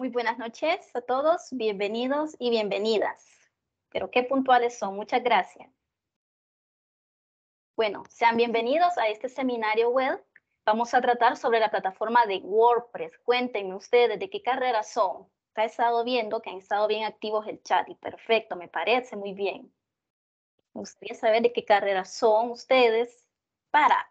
Muy buenas noches a todos, bienvenidos y bienvenidas. Pero qué puntuales son, muchas gracias. Bueno, sean bienvenidos a este seminario web. Vamos a tratar sobre la plataforma de WordPress. Cuéntenme ustedes de qué carrera son. He estado viendo que han estado bien activos el chat y perfecto, me parece muy bien. Me gustaría saber de qué carrera son ustedes para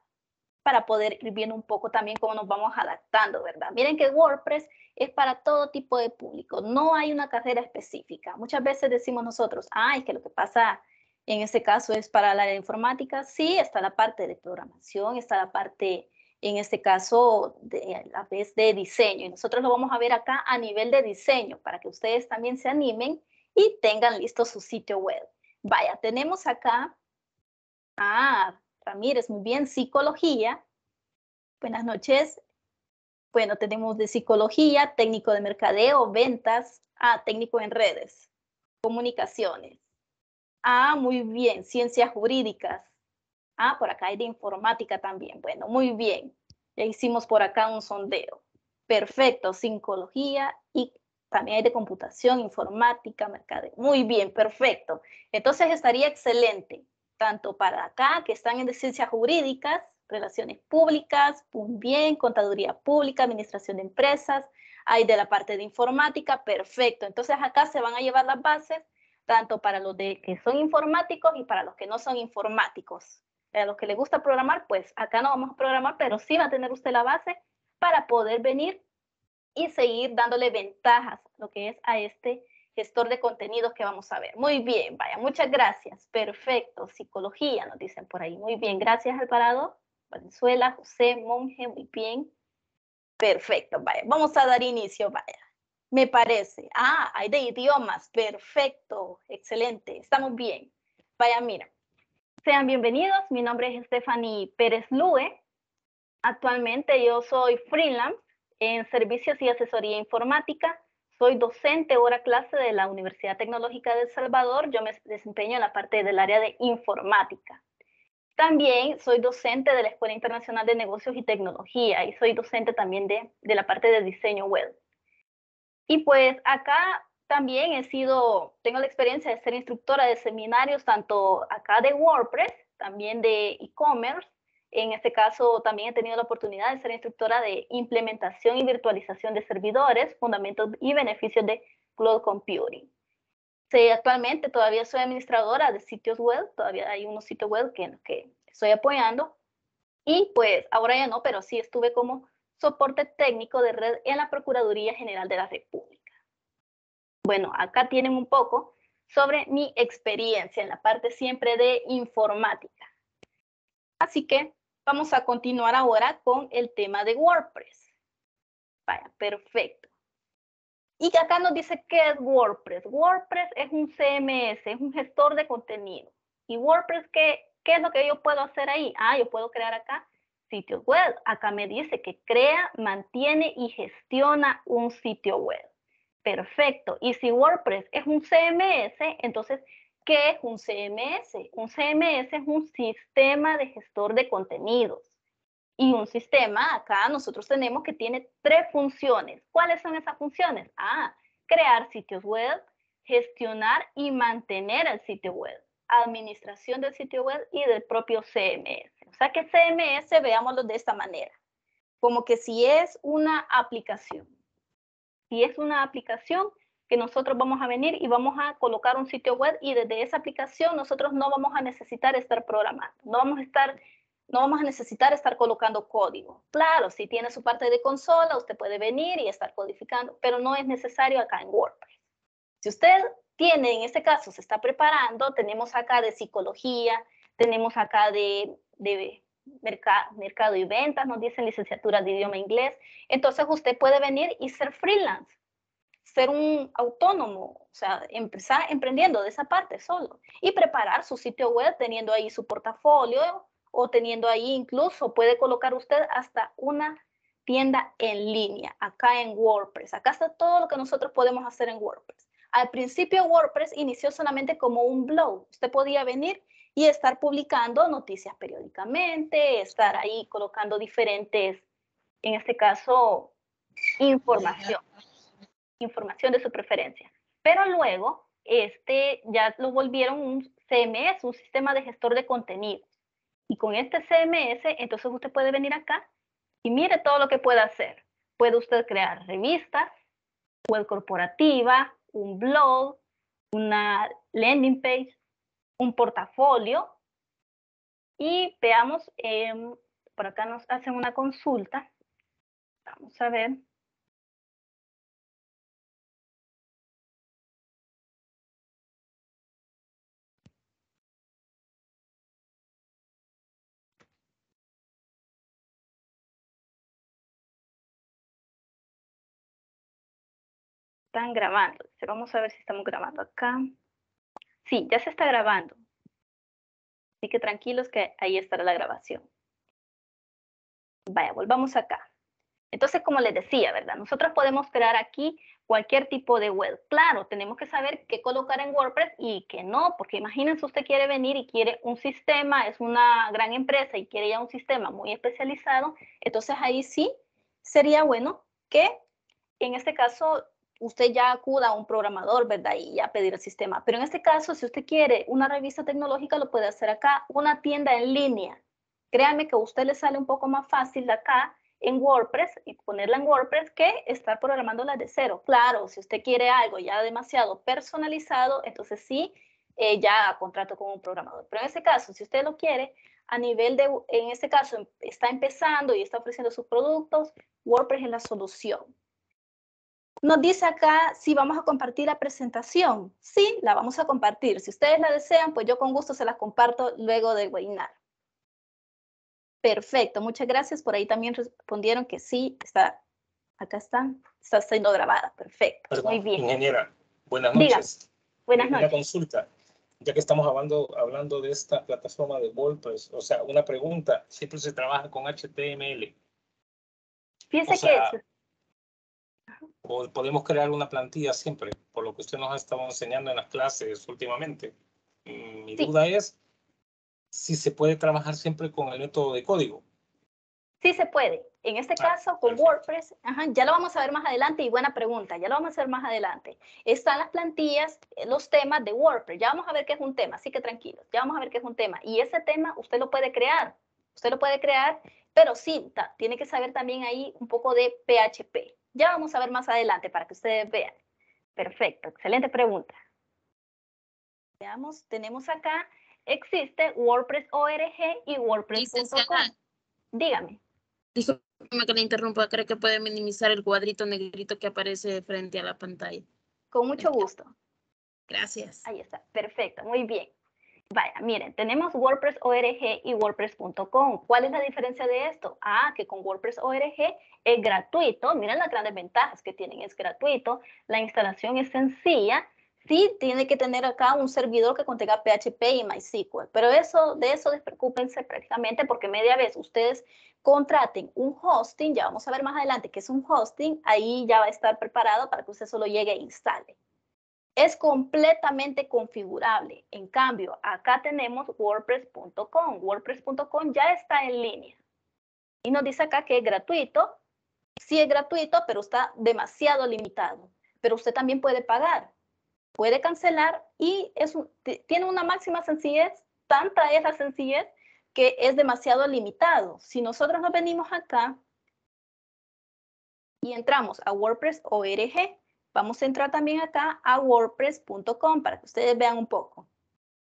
para poder ir viendo un poco también cómo nos vamos adaptando, ¿verdad? Miren que WordPress es para todo tipo de público, no hay una carrera específica. Muchas veces decimos nosotros, ay, ah, es que lo que pasa en este caso es para la área informática, sí, está la parte de programación, está la parte, en este caso, de, a la vez de diseño. Y nosotros lo vamos a ver acá a nivel de diseño, para que ustedes también se animen y tengan listo su sitio web. Vaya, tenemos acá, ah, Ramírez, muy bien, psicología, Buenas noches. Bueno, tenemos de psicología, técnico de mercadeo, ventas, ah, técnico en redes, comunicaciones. Ah, muy bien, ciencias jurídicas. Ah, por acá hay de informática también. Bueno, muy bien. Ya hicimos por acá un sondeo. Perfecto, psicología y también hay de computación, informática, mercadeo. Muy bien, perfecto. Entonces estaría excelente, tanto para acá que están en ciencias jurídicas, relaciones públicas, bien, contaduría pública, administración de empresas, hay de la parte de informática, perfecto. Entonces acá se van a llevar las bases tanto para los de que son informáticos y para los que no son informáticos. A los que les gusta programar, pues acá no vamos a programar, pero sí va a tener usted la base para poder venir y seguir dándole ventajas, lo que es a este gestor de contenidos que vamos a ver. Muy bien, vaya, muchas gracias. Perfecto, psicología nos dicen por ahí. Muy bien, gracias parado. Valenzuela, José, Monje, muy bien. Perfecto, vaya. Vamos a dar inicio, vaya. Me parece. Ah, hay de idiomas. Perfecto, excelente. Estamos bien. Vaya, mira. Sean bienvenidos. Mi nombre es Stephanie Pérez Lue. Actualmente yo soy freelance en servicios y asesoría informática. Soy docente hora clase de la Universidad Tecnológica de El Salvador. Yo me desempeño en la parte del área de informática. También soy docente de la Escuela Internacional de Negocios y Tecnología y soy docente también de, la parte de diseño web. Y pues acá también he sido, tengo la experiencia de ser instructora de seminarios tanto acá de WordPress, también de e-commerce. En este caso también he tenido la oportunidad de ser instructora de implementación y virtualización de servidores, fundamentos y beneficios de cloud computing. Sí, actualmente todavía soy administradora de sitios web, todavía hay unos sitios web que, que estoy apoyando. Y pues ahora ya no, pero sí estuve como soporte técnico de red en la Procuraduría General de la República. Bueno, acá tienen un poco sobre mi experiencia en la parte siempre de informática. Así que vamos a continuar ahora con el tema de WordPress. Vaya, perfecto. Y acá nos dice qué es WordPress. WordPress es un CMS, es un gestor de contenido. ¿Y WordPress qué, qué es lo que yo puedo hacer ahí? Ah, yo puedo crear acá sitios web. Acá me dice que crea, mantiene y gestiona un sitio web. Perfecto. Y si WordPress es un CMS, entonces, ¿qué es un CMS? Un CMS es un sistema de gestor de contenidos y un sistema acá nosotros tenemos que tiene tres funciones. ¿Cuáles son esas funciones? Ah, crear sitios web, gestionar y mantener el sitio web, administración del sitio web y del propio CMS. O sea que CMS veámoslo de esta manera, como que si es una aplicación. Si es una aplicación que nosotros vamos a venir y vamos a colocar un sitio web y desde esa aplicación nosotros no vamos a necesitar estar programando, no vamos a estar no vamos a necesitar estar colocando código. Claro, si tiene su parte de consola, usted puede venir y estar codificando, pero no es necesario acá en WordPress. Si usted tiene, en este caso, se está preparando, tenemos acá de psicología, tenemos acá de, mercado, mercado y ventas, nos dicen licenciatura de idioma inglés, entonces usted puede venir y ser freelance ser un autónomo, o sea, empezar emprendiendo de esa parte solo y preparar su sitio web teniendo ahí su portafolio o teniendo ahí incluso puede colocar usted hasta una tienda en línea, acá en WordPress. Acá está todo lo que nosotros podemos hacer en WordPress. Al principio WordPress inició solamente como un blog. Usted podía venir y estar publicando noticias periódicamente, estar ahí colocando diferentes, en este caso, información, información de su preferencia. Pero luego, este ya lo volvieron un CMS, un sistema de gestor de contenido. Y con este CMS, entonces usted puede venir acá y mire todo lo que puede hacer. Puede usted crear revistas, web corporativa, un blog, una landing page, un portafolio. Y veamos, em, por acá nos hacen una consulta. Vamos a ver. están grabando. Vamos a ver si estamos grabando acá. Sí, ya se está grabando. Así que tranquilos que ahí estará la grabación. Vaya, volvamos acá. Entonces, como les decía, ¿verdad? Nosotros podemos crear aquí cualquier tipo de web. Claro, tenemos que saber qué colocar en WordPress y qué no, porque imagínense usted quiere venir y quiere un sistema, es una gran empresa y quiere ya un sistema muy especializado, entonces ahí sí sería bueno que en este caso usted ya acuda a un programador, ¿verdad? Y ya pedir el sistema. Pero en este caso, si usted quiere una revista tecnológica, lo puede hacer acá, una tienda en línea. Créame que a usted le sale un poco más fácil de acá en WordPress y ponerla en WordPress que estar programándola de cero. Claro, si usted quiere algo ya demasiado personalizado, entonces sí, eh, ya contrato con un programador. Pero en este caso, si usted lo quiere, a nivel de, en este caso, em, está empezando y está ofreciendo sus productos, WordPress es la solución. Nos dice acá si vamos a compartir la presentación. Sí, la vamos a compartir. Si ustedes la desean, pues yo con gusto se la comparto luego del webinar. Perfecto, muchas gracias. Por ahí también respondieron que sí, está, acá está, está siendo grabada. Perfecto, muy bien. Ingeniera, buenas noches. buenas eh, noches. Una consulta, ya que estamos hablando, hablando de esta plataforma de WordPress, o sea, una pregunta, siempre se trabaja con HTML. Piensa que o podemos crear una plantilla siempre, por lo que usted nos ha estado enseñando en las clases últimamente. Mm, mi duda es si se puede trabajar siempre con el método de código. Sí se puede. En este ah, caso, con WordPress, ya lo vamos a ver más adelante y buena pregunta, ya lo vamos a ver más adelante. Están las plantillas, eh, los temas de WordPress, ya vamos a ver qué es un tema, así que tranquilos, ya vamos a ver qué es un tema. Y ese tema usted lo puede crear, usted lo puede crear, pero sí, tiene que saber también ahí un poco de PHP. Ya vamos a ver más adelante para que ustedes vean. Perfecto, excelente pregunta. Veamos, tenemos acá, existe WordPress y WordPress.com. Dígame. Disculpe que le interrumpa, creo que puede minimizar el cuadrito negrito que aparece frente a la pantalla. Con mucho gusto. Gracias. Ahí está, perfecto, muy bien. Vaya, miren, tenemos WordPress y WordPress.com. ¿Cuál es la diferencia de esto? Ah, que con WordPress es gratuito. Miren las grandes ventajas que tienen. Es gratuito, la instalación es sencilla. Sí, tiene que tener acá un servidor que contenga PHP y MySQL, pero eso, de eso despreocúpense prácticamente porque media vez ustedes contraten un hosting, ya vamos a ver más adelante qué es un hosting, ahí ya va a estar preparado para que usted solo llegue e instale es completamente configurable. En cambio, acá tenemos wordpress.com. Wordpress.com ya está en línea. Y nos dice acá que es gratuito. Sí es gratuito, pero está demasiado limitado. Pero usted también puede pagar, puede cancelar y tiene una máxima sencillez, tanta es la sencillez que es demasiado limitado. Si nosotros nos venimos acá y entramos a WordPress.org, Vamos a entrar también acá a wordpress.com para que ustedes vean un poco.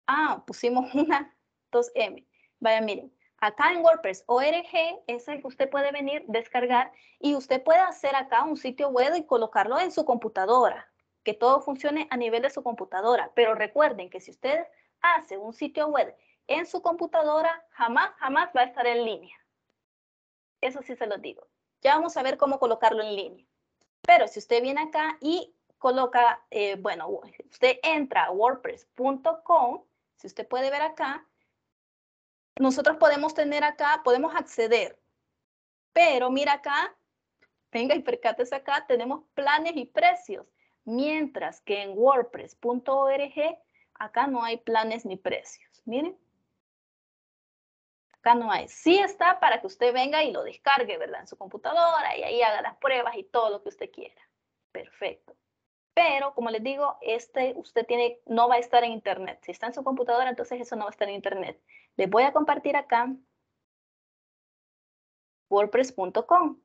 Ah, pusimos una 2M. Vaya, miren, acá en WordPress ORG es el que usted puede venir, descargar y usted puede hacer acá un sitio web y colocarlo en su computadora, que todo funcione a nivel de su computadora. Pero recuerden que si usted hace un sitio web en su computadora, jamás, jamás va a estar en línea. Eso sí se los digo. Ya vamos a ver cómo colocarlo en línea. Pero si usted viene acá y coloca, eh, bueno, usted entra a wordpress.com, si usted puede ver acá, nosotros podemos tener acá, podemos acceder, pero mira acá, venga y percate acá, tenemos planes y precios, mientras que en wordpress.org acá no hay planes ni precios, miren. Acá no hay. Sí está para que usted venga y lo descargue, ¿verdad? En su computadora y ahí haga las pruebas y todo lo que usted quiera. Perfecto. Pero, como les digo, este usted tiene, no va a estar en internet. Si está en su computadora, entonces eso no va a estar en internet. Les voy a compartir acá wordpress.com.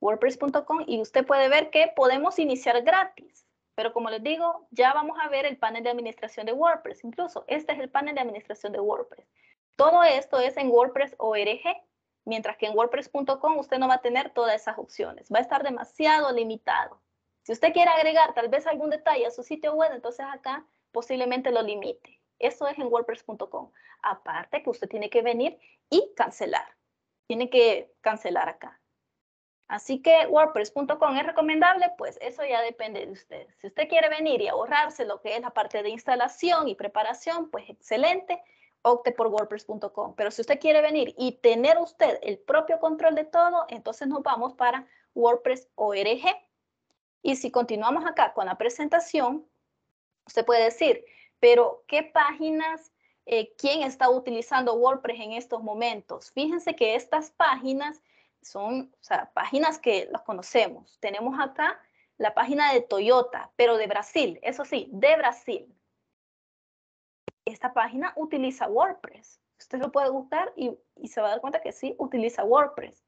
WordPress.com y usted puede ver que podemos iniciar gratis. Pero como les digo, ya vamos a ver el panel de administración de WordPress. Incluso este es el panel de administración de WordPress. Todo esto es en WordPress ORG, mientras que en WordPress.com usted no va a tener todas esas opciones, va a estar demasiado limitado. Si usted quiere agregar tal vez algún detalle a su sitio web, entonces acá posiblemente lo limite. Eso es en WordPress.com. Aparte que usted tiene que venir y cancelar. Tiene que cancelar acá. Así que WordPress.com es recomendable, pues eso ya depende de usted. Si usted quiere venir y ahorrarse lo que es la parte de instalación y preparación, pues excelente opte por WordPress.com. Pero si usted quiere venir y tener usted el propio control de todo, entonces nos vamos para WordPress WordPress.org. Y si continuamos acá con la presentación, usted puede decir, pero ¿qué páginas, eh, quién está utilizando WordPress en estos momentos? Fíjense que estas páginas son o sea, páginas que las conocemos. Tenemos acá la página de Toyota, pero de Brasil, eso sí, de Brasil esta página utiliza WordPress. Usted lo puede buscar y, se va a dar cuenta que sí utiliza WordPress.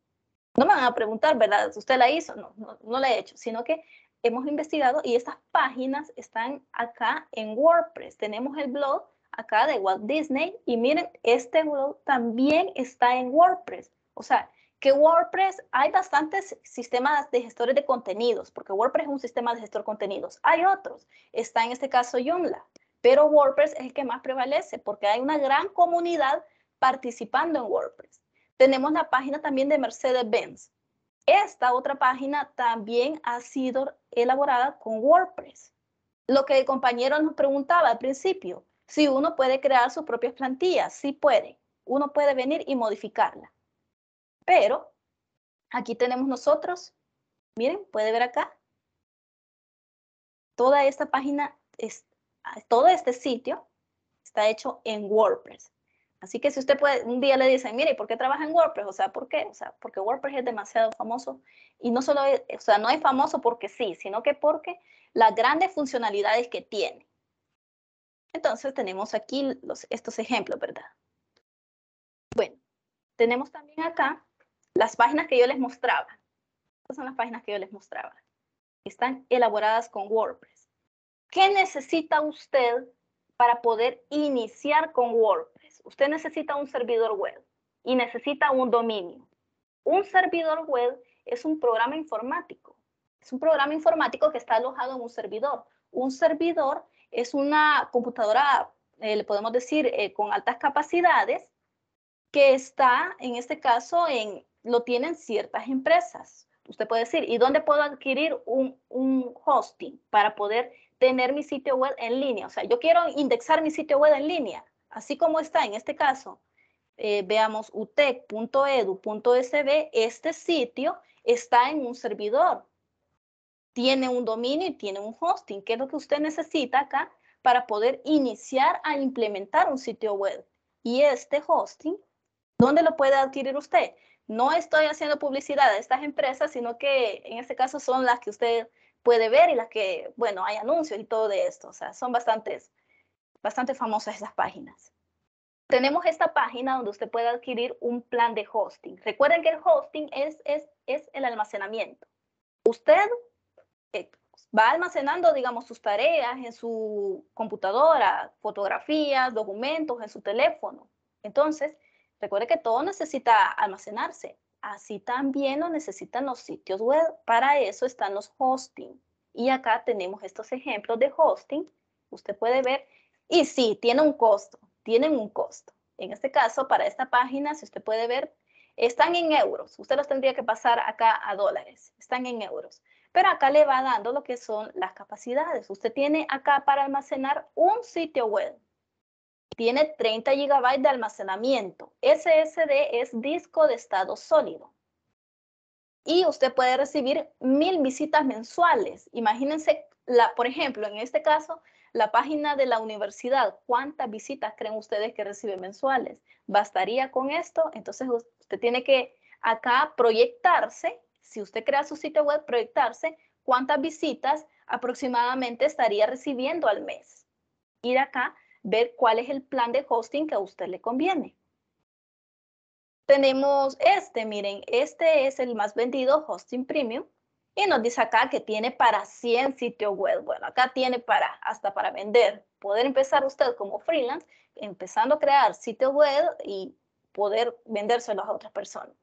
No me van a preguntar, ¿verdad? ¿Usted la hizo? No, no, no la he hecho, sino que hemos investigado y estas páginas están acá en WordPress. Tenemos el blog acá de Walt Disney y miren, este blog también está en WordPress. O sea, que WordPress, hay bastantes sistemas de gestores de contenidos, porque WordPress es un sistema de gestor de contenidos. Hay otros. Está en este caso Joomla pero WordPress es el que más prevalece porque hay una gran comunidad participando en WordPress. Tenemos la página también de Mercedes-Benz. Esta otra página también ha sido elaborada con WordPress. Lo que el compañero nos preguntaba al principio, si uno puede crear sus propias plantillas, sí puede. Uno puede venir y modificarla. Pero aquí tenemos nosotros, miren, puede ver acá. Toda esta página es, todo este sitio está hecho en WordPress. Así que si usted puede, un día le dicen, mire, ¿y por qué trabaja en WordPress? O sea, ¿por qué? O sea, porque WordPress es demasiado famoso. Y no solo, es, o sea, no es famoso porque sí, sino que porque las grandes funcionalidades que tiene. Entonces tenemos aquí los, estos ejemplos, ¿verdad? Bueno, tenemos también acá las páginas que yo les mostraba. Estas son las páginas que yo les mostraba. Están elaboradas con WordPress. ¿Qué necesita usted para poder iniciar con WordPress? Usted necesita un servidor web y necesita un dominio. Un servidor web es un programa informático. Es un programa informático que está alojado en un servidor. Un servidor es una computadora, eh, le podemos decir, eh, con altas capacidades, que está, en este caso, en, lo tienen ciertas empresas. Usted puede decir, ¿y dónde puedo adquirir un, un hosting para poder tener mi sitio web en línea. O sea, yo quiero indexar mi sitio web en línea, así como está en este caso. Eh, veamos utec.edu.sb, este sitio está en un servidor. Tiene un dominio y tiene un hosting. ¿Qué es lo que usted necesita acá para poder iniciar a implementar un sitio web? Y este hosting, ¿dónde lo puede adquirir usted? No estoy haciendo publicidad a estas empresas, sino que en este caso son las que usted puede ver y las que, bueno, hay anuncios y todo de esto. O sea, son bastantes, bastante famosas esas páginas. Tenemos esta página donde usted puede adquirir un plan de hosting. Recuerden que el hosting es, es, es el almacenamiento. Usted eh, va almacenando, digamos, sus tareas en su computadora, fotografías, documentos, en su teléfono. Entonces, recuerde que todo necesita almacenarse. Así también lo necesitan los sitios web. Para eso están los hosting. Y acá tenemos estos ejemplos de hosting. Usted puede ver. Y sí, tiene un costo. Tienen un costo. En este caso, para esta página, si usted puede ver, están en euros. Usted los tendría que pasar acá a dólares. Están en euros. Pero acá le va dando lo que son las capacidades. Usted tiene acá para almacenar un sitio web. Tiene 30 GB de almacenamiento. SSD es disco de estado sólido. Y usted puede recibir mil visitas mensuales. Imagínense, la, por ejemplo, en este caso, la página de la universidad. ¿Cuántas visitas creen ustedes que recibe mensuales? ¿Bastaría con esto? Entonces usted tiene que acá proyectarse, si usted crea su sitio web, proyectarse cuántas visitas aproximadamente estaría recibiendo al mes. Ir acá ver cuál es el plan de hosting que a usted le conviene. Tenemos este, miren, este es el más vendido Hosting Premium y nos dice acá que tiene para 100 sitios web. Bueno, acá tiene para hasta para vender. Poder empezar usted como freelance, empezando a crear sitios web y poder vendérselo a otras personas.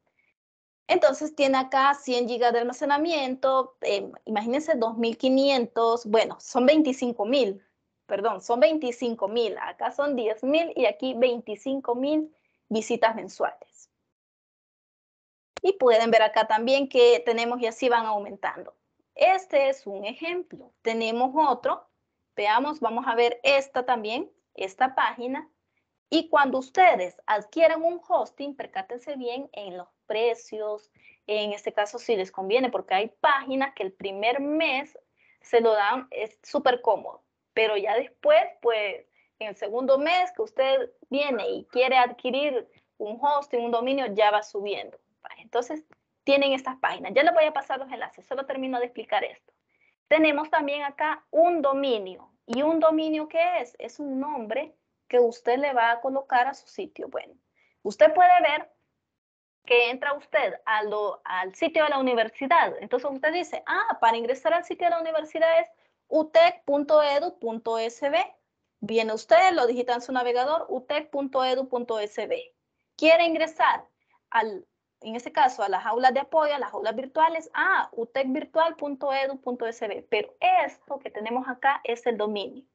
Entonces tiene acá 100 gigas de almacenamiento, eh, imagínense 2.500, bueno, son 25.000 perdón, son 25 mil, acá son 10 mil y aquí 25 mil visitas mensuales. Y pueden ver acá también que tenemos y así van aumentando. Este es un ejemplo. Tenemos otro. Veamos, vamos a ver esta también, esta página. Y cuando ustedes adquieran un hosting, percátense bien en los precios, en este caso si les conviene, porque hay páginas que el primer mes se lo dan, es súper cómodo. Pero ya después, pues, en el segundo mes que usted viene y quiere adquirir un hosting, un dominio, ya va subiendo. Entonces, tienen estas páginas. Ya les voy a pasar los enlaces, solo termino de explicar esto. Tenemos también acá un dominio. ¿Y un dominio qué es? Es un nombre que usted le va a colocar a su sitio. Bueno, usted puede ver que entra usted al sitio de la universidad. Entonces usted dice, ah, para ingresar al sitio de la universidad es utec.edu.sb. Viene usted, lo digita en su navegador, utec.edu.sb. Quiere ingresar al, en este caso, a las aulas de apoyo, a las aulas virtuales, a utecvirtual.edu.sb. Pero esto que tenemos acá es el dominio.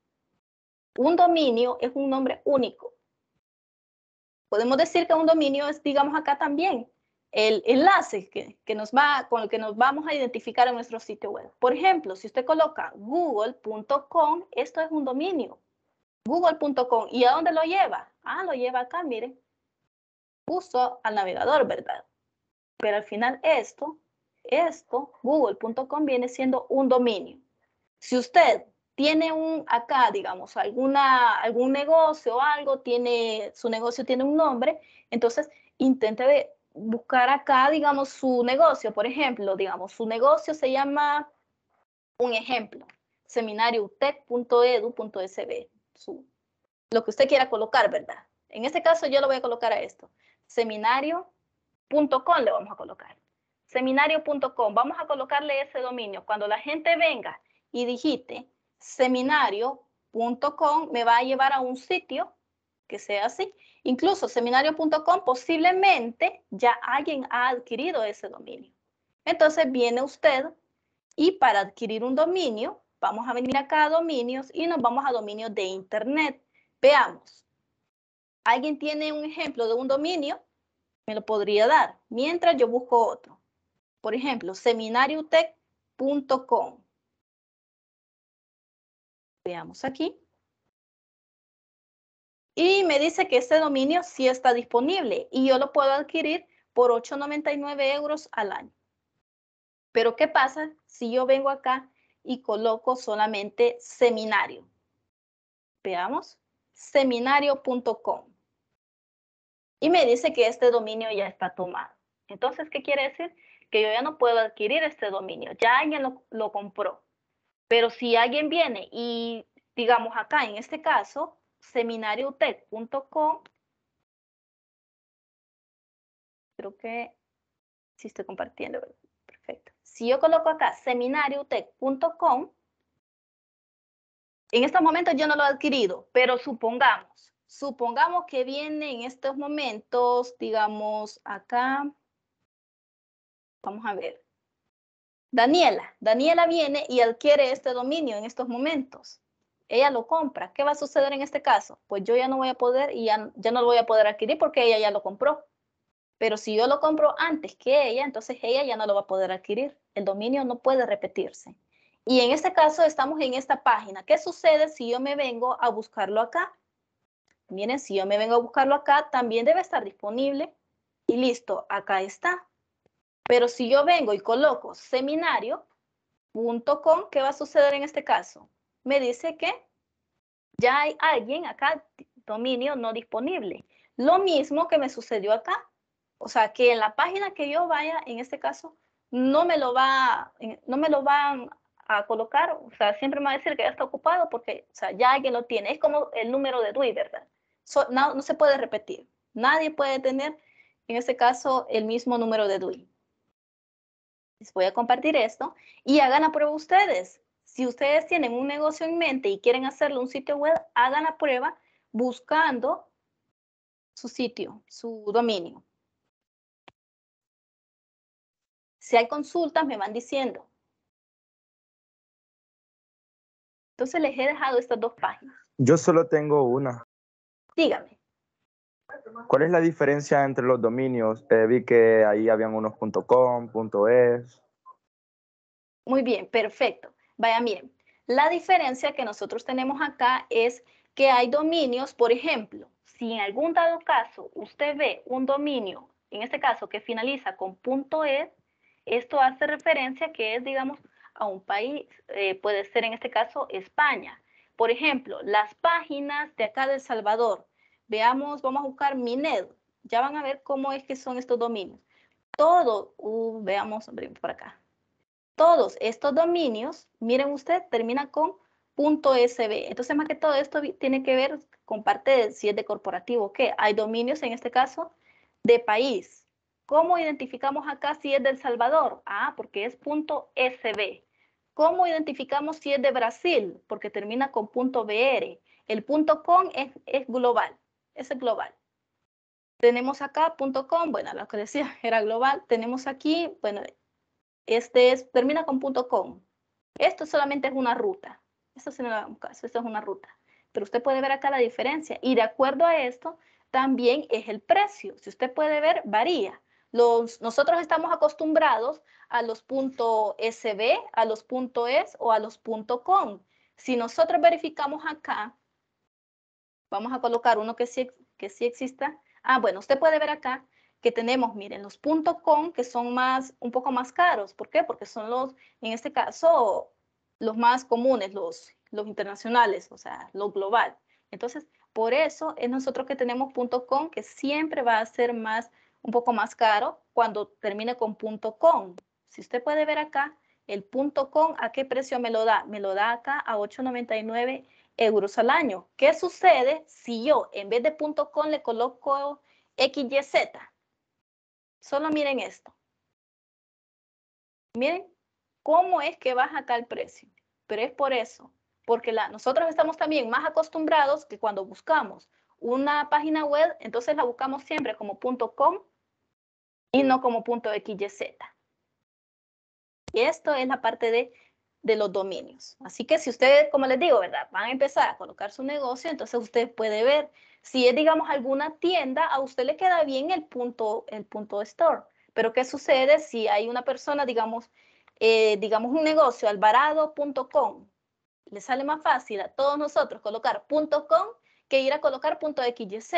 Un dominio es un nombre único. Podemos decir que un dominio es, digamos acá también, el enlace que, nos va, con el que nos vamos a identificar en nuestro sitio web. Por ejemplo, si usted coloca google.com, esto es un dominio, google.com. ¿Y a dónde lo lleva? Ah, lo lleva acá, miren. Puso al navegador, ¿verdad? Pero al final esto, esto, google.com viene siendo un dominio. Si usted tiene un acá, digamos, alguna, algún negocio o algo, tiene, su negocio tiene un nombre, entonces intente de buscar acá, digamos, su negocio, por ejemplo, digamos, su negocio se llama, un ejemplo, su lo que usted quiera colocar, ¿verdad? En este caso yo lo voy a colocar a esto, seminario.com le vamos a colocar, seminario.com, vamos a colocarle ese dominio. Cuando la gente venga y digite seminario.com, me va a llevar a un sitio que sea así, Incluso seminario.com posiblemente ya alguien ha adquirido ese dominio. Entonces viene usted y para adquirir un dominio, vamos a venir acá a dominios y nos vamos a dominios de internet. Veamos. ¿Alguien tiene un ejemplo de un dominio? Me lo podría dar mientras yo busco otro. Por ejemplo, seminariotech.com. Veamos aquí. Y me dice que este dominio sí está disponible y yo lo puedo adquirir por 8,99 euros al año. Pero ¿qué pasa si yo vengo acá y coloco solamente seminario? Veamos, seminario.com. Y me dice que este dominio ya está tomado. Entonces, ¿qué quiere decir? Que yo ya no puedo adquirir este dominio. Ya alguien lo compró. Pero si alguien viene y, digamos acá, en este caso, seminariotec.com. Creo que sí estoy compartiendo, perfecto. Si yo coloco acá seminariotec.com, en estos momentos yo no lo he adquirido, pero supongamos, supongamos que viene en estos momentos, digamos acá, vamos a ver, Daniela, Daniela viene y adquiere este dominio en estos momentos ella lo compra. ¿Qué va a suceder en este caso? Pues yo ya no voy a poder y ya, no lo voy a poder adquirir porque ella ya lo compró. Pero si yo lo compro antes que ella, entonces ella ya no lo va a poder adquirir. El dominio no puede repetirse. Y en este caso estamos en esta página. ¿Qué sucede si yo me vengo a buscarlo acá? Miren, si yo me vengo a buscarlo acá, también debe estar disponible. Y listo, acá está. Pero si yo vengo y coloco seminario.com, ¿qué va a suceder en este caso? me dice que ya hay alguien acá, dominio no disponible. Lo mismo que me sucedió acá. O sea, que en la página que yo vaya, en este caso, no me lo, va, no me lo van a colocar. O sea, siempre me va a decir que ya está ocupado porque sea, ya alguien lo tiene. Es como el número de DUI, ¿verdad? no, no se puede repetir. Nadie puede tener, en este caso, el mismo número de DUI. Les voy a compartir esto y hagan la prueba ustedes si ustedes tienen un negocio en mente y quieren hacerlo un sitio web, hagan la prueba buscando su sitio, su dominio. Si hay consultas, me van diciendo. Entonces les he dejado estas dos páginas. Yo solo tengo una. Dígame. ¿Cuál es la diferencia entre los dominios? Eh, vi que ahí habían unos .com, .es. Muy bien, perfecto. Vaya, miren, la diferencia que nosotros tenemos acá es que hay dominios, por ejemplo, si en algún dado caso usted ve un dominio, en este caso que finaliza con .es, esto hace referencia que es, digamos, a un país, eh, puede ser en este caso España. Por ejemplo, las páginas de acá de El Salvador. Veamos, vamos a buscar Mined. Ya van a ver cómo es que son estos dominios. Todo, uh, veamos, por acá todos estos dominios, miren usted, termina con .sb. Entonces, más que todo esto tiene que ver con parte de si es de corporativo o qué. Hay dominios, en este caso, de país. ¿Cómo identificamos acá si es de El Salvador? Ah, porque es .sb. ¿Cómo identificamos si es de Brasil? Porque termina con .br. El .com es, global, es global. Tenemos acá .com, bueno, lo que decía era global. Tenemos aquí, bueno, este termina con .com. Esto solamente es una ruta. Esto, es una, es una ruta. Pero usted puede ver acá la diferencia. Y de acuerdo a esto, también es el precio. Si usted puede ver, varía. nosotros estamos acostumbrados a los .sb, a los .es o a los .com. Si nosotros verificamos acá, vamos a colocar uno que sí, que sí exista. Ah, bueno, usted puede ver acá que tenemos, miren, los .com que son más, un poco más caros. ¿Por qué? Porque son los, en este caso, los más comunes, los, los internacionales, o sea, lo global. Entonces, por eso es nosotros que tenemos .com que siempre va a ser más, un poco más caro cuando termine con .com. Si usted puede ver acá, el .com, ¿a qué precio me lo da? Me lo da acá a 8.99 euros al año. ¿Qué sucede si yo en vez de .com le coloco XYZ? Solo miren esto. Miren cómo es que baja tal precio. Pero es por eso, porque la, nosotros estamos también más acostumbrados que cuando buscamos una página web, entonces la buscamos siempre como .com y no como .xyz. Y esto es la parte de, de, los dominios. Así que si ustedes, como les digo, ¿verdad? Van a empezar a colocar su negocio, entonces usted puede ver si es, digamos, alguna tienda, a usted le queda bien el punto, el punto store. Pero ¿qué sucede si hay una persona, digamos, eh, digamos un negocio, alvarado.com? Le sale más fácil a todos nosotros colocar .com que ir a colocar punto .xyz,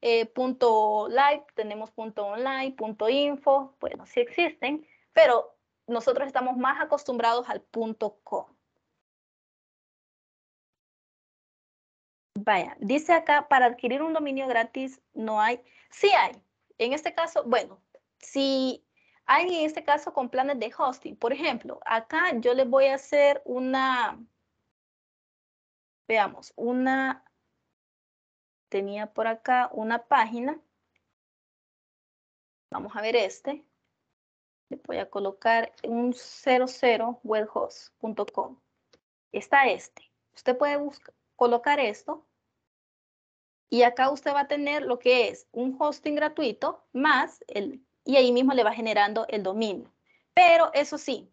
eh, .live, tenemos punto .online, punto .info, bueno, sí existen, pero nosotros estamos más acostumbrados al punto .com. Vaya, dice acá, para adquirir un dominio gratis no hay. Sí hay. En este caso, bueno, si hay en este caso con planes de hosting, por ejemplo, acá yo le voy a hacer una, veamos, una, tenía por acá una página. Vamos a ver este. Le voy a colocar un 00webhost.com. Está este. Usted puede buscar, colocar esto. Y acá usted va a tener lo que es un hosting gratuito más, el, y ahí mismo le va generando el dominio. Pero eso sí,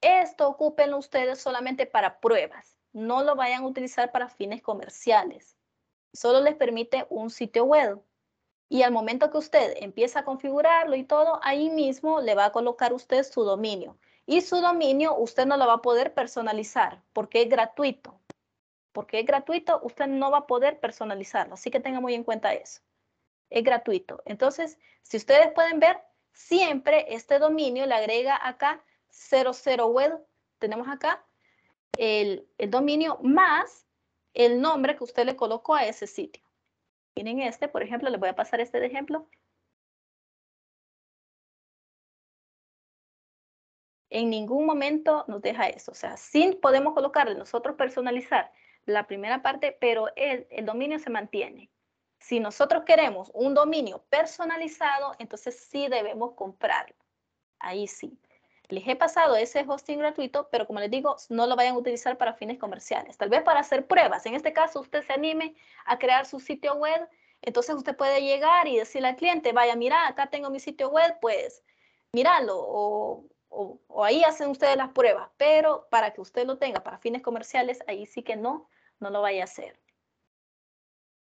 esto ocupen ustedes solamente para pruebas. No lo vayan a utilizar para fines comerciales. Solo les permite un sitio web. Y al momento que usted empieza a configurarlo y todo, ahí mismo le va a colocar usted su dominio. Y su dominio usted no lo va a poder personalizar porque es gratuito porque es gratuito, usted no va a poder personalizarlo. Así que tenga muy en cuenta eso. Es gratuito. Entonces, si ustedes pueden ver, siempre este dominio le agrega acá 00 web. Tenemos acá el, dominio más el nombre que usted le colocó a ese sitio. Miren este, por ejemplo, le voy a pasar este de ejemplo. En ningún momento nos deja eso. O sea, sin podemos colocarle nosotros personalizar la primera parte, pero el, dominio se mantiene. Si nosotros queremos un dominio personalizado, entonces sí debemos comprarlo. Ahí sí. Les he pasado ese hosting gratuito, pero como les digo, no lo vayan a utilizar para fines comerciales. Tal vez para hacer pruebas. En este caso, usted se anime a crear su sitio web. Entonces usted puede llegar y decirle al cliente, vaya, mira, acá tengo mi sitio web, pues míralo. o ahí hacen ustedes las pruebas. Pero para que usted lo tenga para fines comerciales, ahí sí que no no lo vaya a hacer.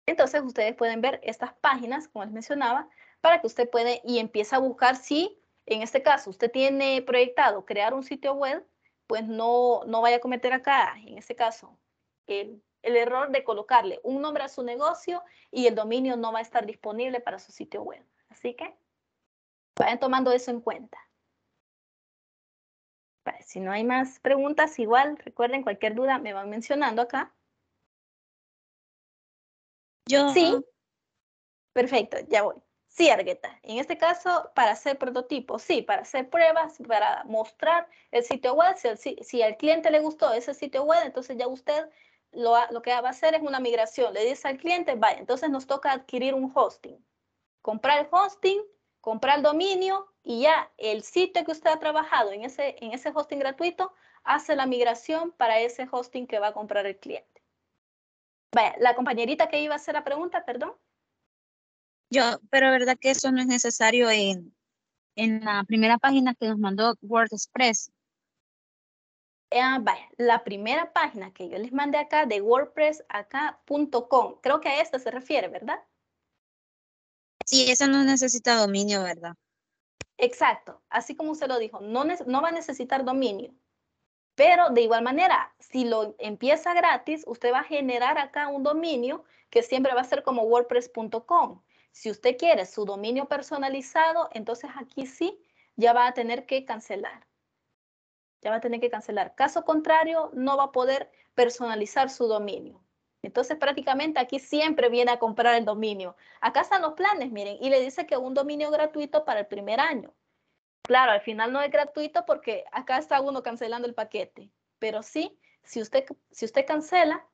Entonces ustedes pueden ver estas páginas, como les mencionaba, para que usted puede y empieza a buscar si, en este caso, usted tiene proyectado crear un sitio web, pues no, no vaya a cometer acá, en este caso, el, el error de colocarle un nombre a su negocio y el dominio no va a estar disponible para su sitio web. Así que vayan tomando eso en cuenta. si no hay más preguntas, igual recuerden cualquier duda me van mencionando acá. Sí. Perfecto, ya voy. Sí, Argueta. En este caso, para hacer prototipos, sí, para hacer pruebas, para mostrar el sitio web. Si, al cliente le gustó ese sitio web, entonces ya usted lo, lo, que va a hacer es una migración. Le dice al cliente, vaya, entonces nos toca adquirir un hosting. Comprar el hosting, comprar el dominio y ya el sitio que usted ha trabajado en ese, en ese hosting gratuito hace la migración para ese hosting que va a comprar el cliente. La compañerita que iba a hacer la pregunta, perdón. Yo, pero verdad que eso no es necesario en, en la primera página que nos mandó WordPress. Eh, ah, vaya, la primera página que yo les mandé acá de WordPress creo que a esta se refiere, ¿verdad? Sí, esa no necesita dominio, ¿verdad? Exacto, así como usted lo dijo, no, no va a necesitar dominio. Pero de igual manera, si lo empieza gratis, usted va a generar acá un dominio que siempre va a ser como wordpress.com. Si usted quiere su dominio personalizado, entonces aquí sí ya va a tener que cancelar. Ya va a tener que cancelar. Caso contrario, no va a poder personalizar su dominio. Entonces prácticamente aquí siempre viene a comprar el dominio. Acá están los planes, miren, y le dice que un dominio gratuito para el primer año. Claro, al final no es gratuito porque acá está uno cancelando el paquete, pero sí, si usted, si usted cancela,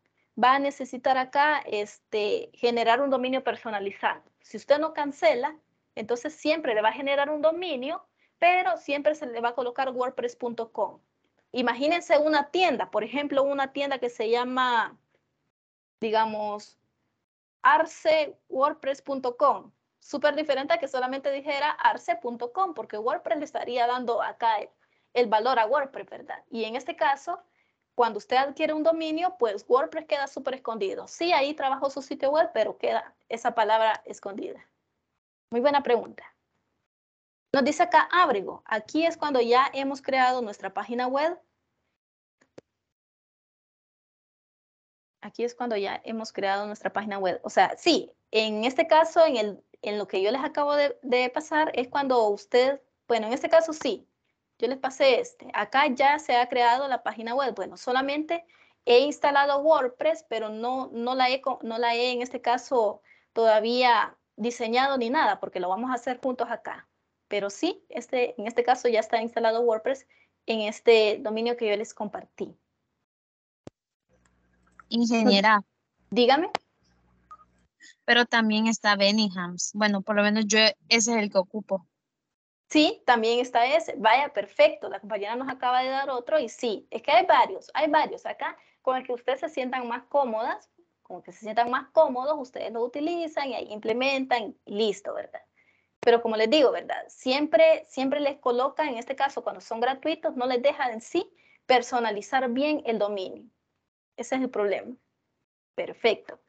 va a necesitar acá este, generar un dominio personalizado. Si usted no cancela, entonces siempre le va a generar un dominio, pero siempre se le va a colocar wordpress.com. Imagínense una tienda, por ejemplo, una tienda que se llama, digamos, arcewordpress.com súper diferente a que solamente dijera arce.com, porque WordPress le estaría dando acá el, el, valor a WordPress, ¿verdad? Y en este caso, cuando usted adquiere un dominio, pues WordPress queda súper escondido. Sí, ahí trabajó su sitio web, pero queda esa palabra escondida. Muy buena pregunta. Nos dice acá abrigo. Aquí es cuando ya hemos creado nuestra página web. Aquí es cuando ya hemos creado nuestra página web. O sea, sí, en este caso, en el en lo que yo les acabo de, pasar es cuando usted, bueno, en este caso sí, yo les pasé este. Acá ya se ha creado la página web. Bueno, solamente he instalado WordPress, pero no, no, la, he, no la he en este caso todavía diseñado ni nada, porque lo vamos a hacer juntos acá. Pero sí, este, en este caso ya está instalado WordPress en este dominio que yo les compartí. Ingeniera. Dígame pero también está Benninghams. Bueno, por lo menos yo ese es el que ocupo. Sí, también está ese. Vaya, perfecto. La compañera nos acaba de dar otro y sí, es que hay varios, hay varios acá con el que ustedes se sientan más cómodas, con el que se sientan más cómodos, ustedes lo utilizan y ahí implementan listo, ¿verdad? Pero como les digo, ¿verdad? Siempre, siempre les coloca, en este caso cuando son gratuitos, no les deja en sí personalizar bien el dominio. Ese es el problema. Perfecto.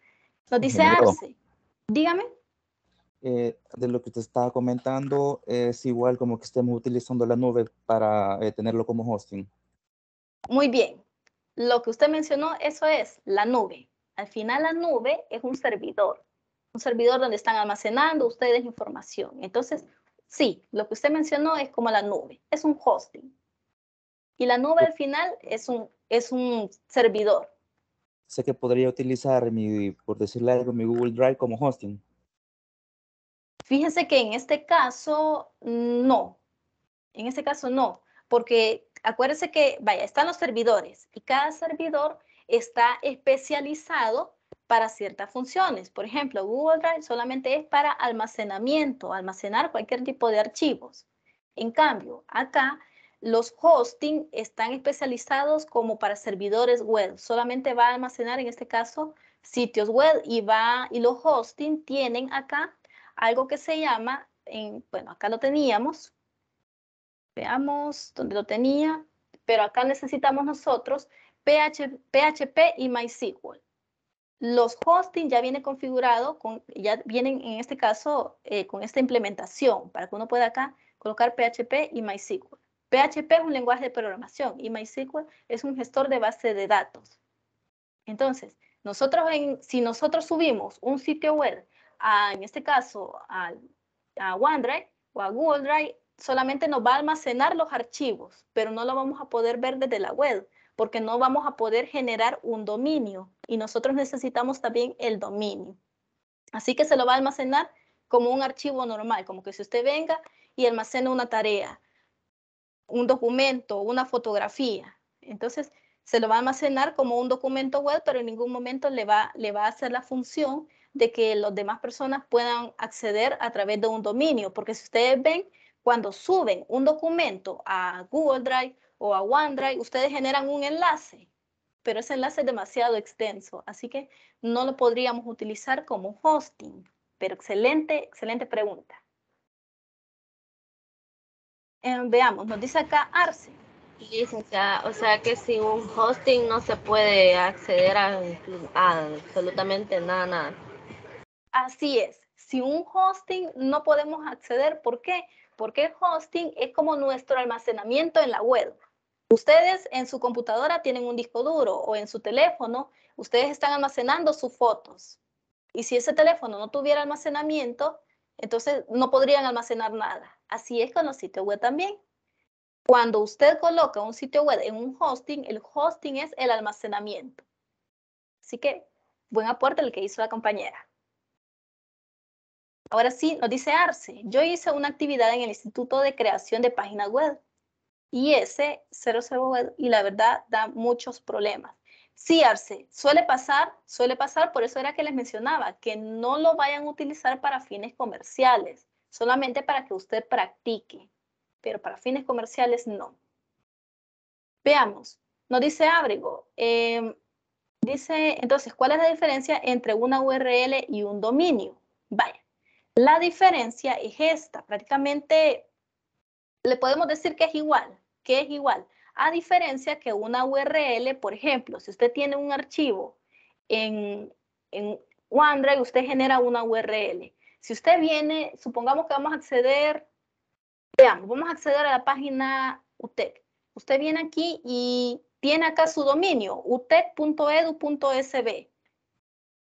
Lo dice Arce. Dígame. Eh, de lo que te estaba comentando, es igual como que estemos utilizando la nube para eh, tenerlo como hosting. Muy bien. Lo que usted mencionó, eso es la nube. Al final la nube es un servidor, un servidor donde están almacenando ustedes información. Entonces, sí, lo que usted mencionó es como la nube, es un hosting. Y la nube al final es un, es un servidor, sé que podría utilizar mi, por decirle algo, mi Google Drive como hosting. Fíjense que en este caso no, en este caso no, porque acuérdense que, vaya, están los servidores y cada servidor está especializado para ciertas funciones. Por ejemplo, Google Drive solamente es para almacenamiento, almacenar cualquier tipo de archivos. En cambio, acá los hosting están especializados como para servidores web. Solamente va a almacenar, en este caso, sitios web y, va, y los hosting tienen acá algo que se llama, en, bueno, acá lo teníamos. Veamos dónde lo tenía. Pero acá necesitamos nosotros PHP y MySQL. Los hosting ya viene configurado, con, ya vienen en este caso eh, con esta implementación para que uno pueda acá colocar PHP y MySQL. PHP es un lenguaje de programación y MySQL es un gestor de base de datos. Entonces, nosotros si nosotros subimos un sitio web, en este caso a, a OneDrive o a Google Drive, solamente nos va a almacenar los archivos, pero no lo vamos a poder ver desde la web, porque no vamos a poder generar un dominio y nosotros necesitamos también el dominio. Así que se lo va a almacenar como un archivo normal, como que si usted venga y almacena una tarea, un documento, una fotografía. Entonces, se lo va a almacenar como un documento web, pero en ningún momento le va, le va a hacer la función de que las demás personas puedan acceder a través de un dominio, porque si ustedes ven, cuando suben un documento a Google Drive o a OneDrive, ustedes generan un enlace, pero ese enlace es demasiado extenso, así que no lo podríamos utilizar como hosting. Pero excelente, excelente pregunta. Em, veamos, nos dice acá Arce. o sea que si un hosting no se puede acceder a, absolutamente nada, nada. Así es, si un hosting no podemos acceder. ¿Por qué? Porque el hosting es como nuestro almacenamiento en la web. Ustedes en su computadora tienen un disco duro o en su teléfono, ustedes están almacenando sus fotos. Y si ese teléfono no tuviera almacenamiento, entonces no podrían almacenar nada. Así es con los sitios web también. Cuando usted coloca un sitio web en un hosting, el hosting es el almacenamiento. Así que, buen aporte el que hizo la compañera. Ahora sí, nos dice Arce, yo hice una actividad en el Instituto de Creación de Páginas Web. Y ese 00 web, y la verdad, da muchos problemas. Sí, Arce, suele pasar, suele pasar, por eso era que les mencionaba, que no lo vayan a utilizar para fines comerciales solamente para que usted practique, pero para fines comerciales no. Veamos, nos dice Abrigo, em, dice entonces, ¿cuál es la diferencia entre una URL y un dominio? Vaya, la diferencia es esta, prácticamente le podemos decir que es igual, que es igual, a diferencia que una URL, por ejemplo, si usted tiene un archivo en, en OneDrive, usted genera una URL si usted viene, supongamos que vamos a acceder, veamos, vamos a acceder a la página UTEC. Usted viene aquí y tiene acá su dominio, utec.edu.sb.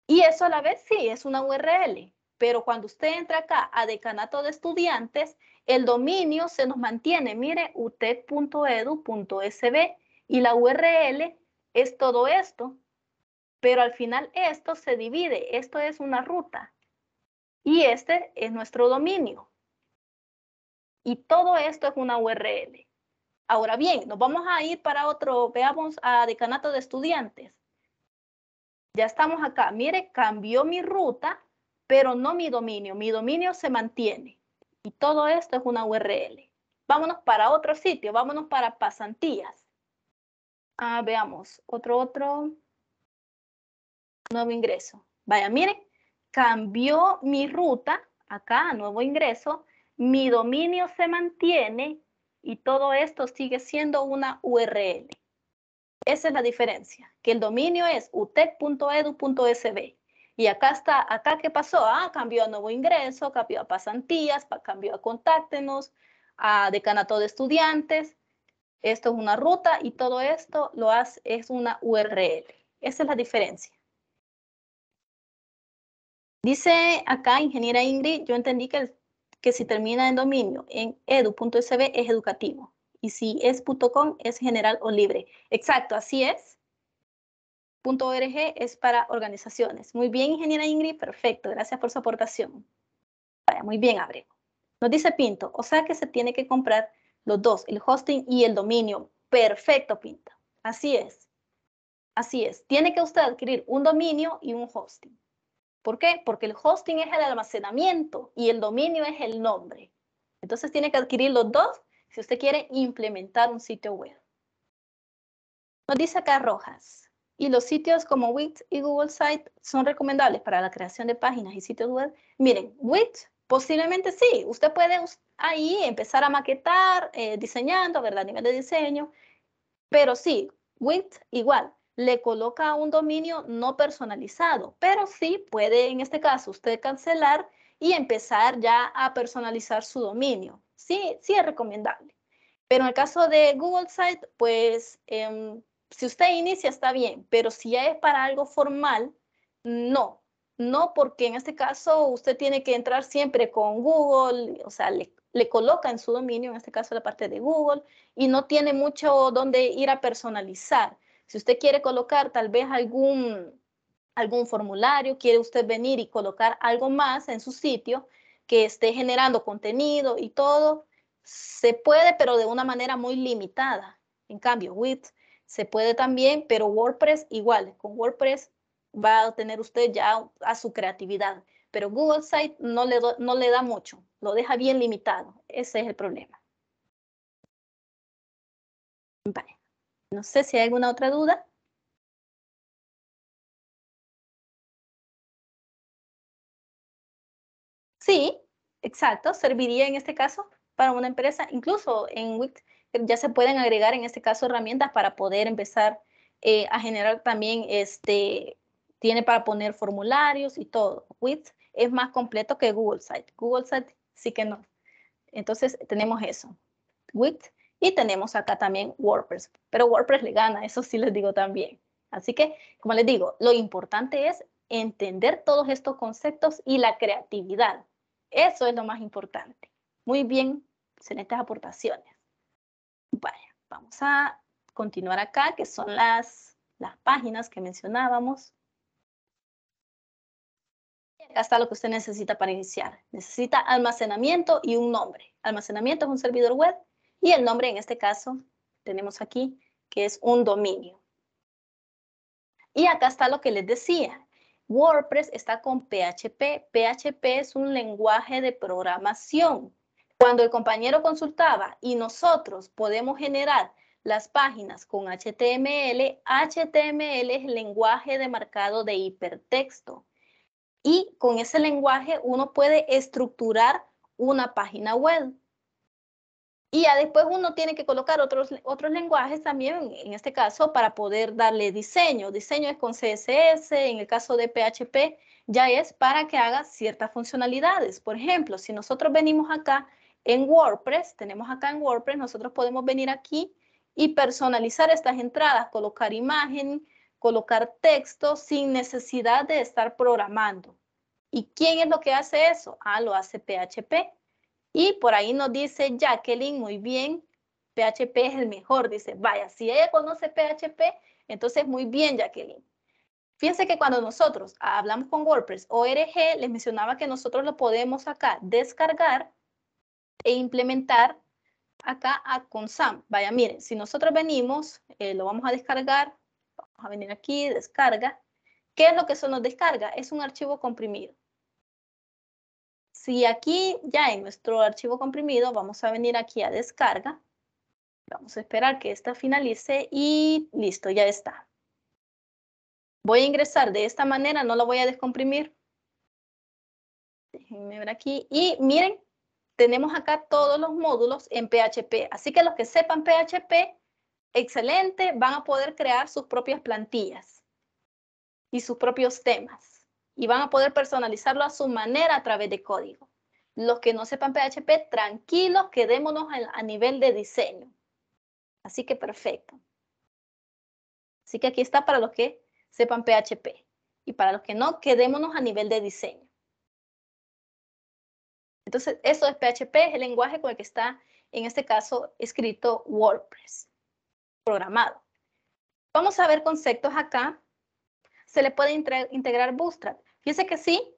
Y eso a la vez sí, es una URL, pero cuando usted entra acá a decanato de estudiantes, el dominio se nos mantiene, mire, utec.edu.sb y la URL es todo esto, pero al final esto se divide, esto es una ruta. Y este es nuestro dominio. Y todo esto es una URL. Ahora bien, nos vamos a ir para otro, veamos a decanato de estudiantes. Ya estamos acá. Mire, cambió mi ruta, pero no mi dominio. Mi dominio se mantiene. Y todo esto es una URL. Vámonos para otro sitio, vámonos para pasantías. Ah, veamos, otro, otro nuevo ingreso. Vaya, mire cambió mi ruta, acá, nuevo ingreso, mi dominio se mantiene y todo esto sigue siendo una URL. Esa es la diferencia, que el dominio es utec.edu.sb. Y acá está, acá qué pasó, ah, cambió a nuevo ingreso, cambió a pasantías, cambió a contáctenos, a decanato de estudiantes. Esto es una ruta y todo esto lo hace, es una URL. Esa es la diferencia. Dice acá, ingeniera Ingrid, yo entendí que, que si termina en dominio en edu.sb es educativo y si es .com es general o libre. Exacto, así es. .org es para organizaciones. Muy bien, ingeniera Ingrid, perfecto, gracias por su aportación. muy bien, Abrego. Nos dice Pinto, o sea que se tiene que comprar los dos, el hosting y el dominio. Perfecto, Pinto. Así es. Así es. Tiene que usted adquirir un dominio y un hosting. ¿Por qué? Porque el hosting es el almacenamiento y el dominio es el nombre. Entonces tiene que adquirir los dos si usted quiere implementar un sitio web. Nos dice acá Rojas, y los sitios como Wix y Google Site son recomendables para la creación de páginas y sitios web. Miren, Wix posiblemente sí, usted puede ahí empezar a maquetar, eh, diseñando, ver A nivel de diseño, pero sí, Wix igual, le coloca un dominio no personalizado, pero sí puede, en este caso, usted cancelar y empezar ya a personalizar su dominio. Sí, sí es recomendable. Pero en el caso de Google Site, pues em, si usted inicia está bien, pero si ya es para algo formal, no, no, porque en este caso usted tiene que entrar siempre con Google, o sea, le, le coloca en su dominio, en este caso la parte de Google, y no tiene mucho donde ir a personalizar. Si usted quiere colocar tal vez algún, algún formulario, quiere usted venir y colocar algo más en su sitio que esté generando contenido y todo, se puede, pero de una manera muy limitada. En cambio, Wix se puede también, pero WordPress igual. Con WordPress va a tener usted ya a su creatividad, pero Google Site no le, no le da mucho, lo deja bien limitado. Ese es el problema. Vale. No sé si hay alguna otra duda. Sí, exacto, serviría en este caso para una empresa, incluso en Wix eh, ya se pueden agregar en este caso herramientas para poder empezar eh, a generar también, este, tiene para poner formularios y todo. Wix es más completo que Google Site. Google Site sí que no. Entonces tenemos eso. Wix y tenemos acá también WordPress, pero WordPress le gana, eso sí les digo también. Así que, como les digo, lo importante es entender todos estos conceptos y la creatividad. Eso es lo más importante. Muy bien, excelentes aportaciones. Vaya, vamos a continuar acá, que son las, las páginas que mencionábamos. hasta lo que usted necesita para iniciar. Necesita almacenamiento y un nombre. Almacenamiento es un servidor web y el nombre en este caso tenemos aquí, que es un dominio. Y acá está lo que les decía. WordPress está con PHP. PHP es un lenguaje de programación. Cuando el compañero consultaba y nosotros podemos generar las páginas con HTML, HTML es lenguaje de marcado de hipertexto. Y con ese lenguaje uno puede estructurar una página web. Y ya después uno tiene que colocar otros, otros lenguajes también, en este caso, para poder darle diseño. Diseño es con CSS, en el caso de PHP ya es para que haga ciertas funcionalidades. Por ejemplo, si nosotros venimos acá en WordPress, tenemos acá en WordPress, nosotros podemos venir aquí y personalizar estas entradas, colocar imagen, colocar texto sin necesidad de estar programando. ¿Y quién es lo que hace eso? Ah, lo hace PHP. Y por ahí nos dice Jacqueline, muy bien, PHP es el mejor, dice, vaya, si ella conoce PHP, entonces muy bien, Jacqueline. Fíjense que cuando nosotros hablamos con WordPress ORG, les mencionaba que nosotros lo podemos acá descargar e implementar acá a SAM. Vaya, miren, si nosotros venimos, eh, lo vamos a descargar, vamos a venir aquí, descarga. ¿Qué es lo que eso nos descarga? Es un archivo comprimido. Y aquí ya en nuestro archivo comprimido vamos a venir aquí a descarga, vamos a esperar que esta finalice y listo, ya está. Voy a ingresar de esta manera, no lo voy a descomprimir. Déjenme ver aquí y miren, tenemos acá todos los módulos en PHP. Así que los que sepan PHP, excelente, van a poder crear sus propias plantillas y sus propios temas y van a poder personalizarlo a su manera a través de código. Los que no sepan PHP, tranquilos, quedémonos a nivel de diseño. Así que perfecto. Así que aquí está para los que sepan PHP. Y para los que no, quedémonos a nivel de diseño. Entonces, eso es PHP, es el lenguaje con el que está, en este caso, escrito WordPress, programado. Vamos a ver conceptos acá. Se le puede integrar Bootstrap. Fíjense que sí,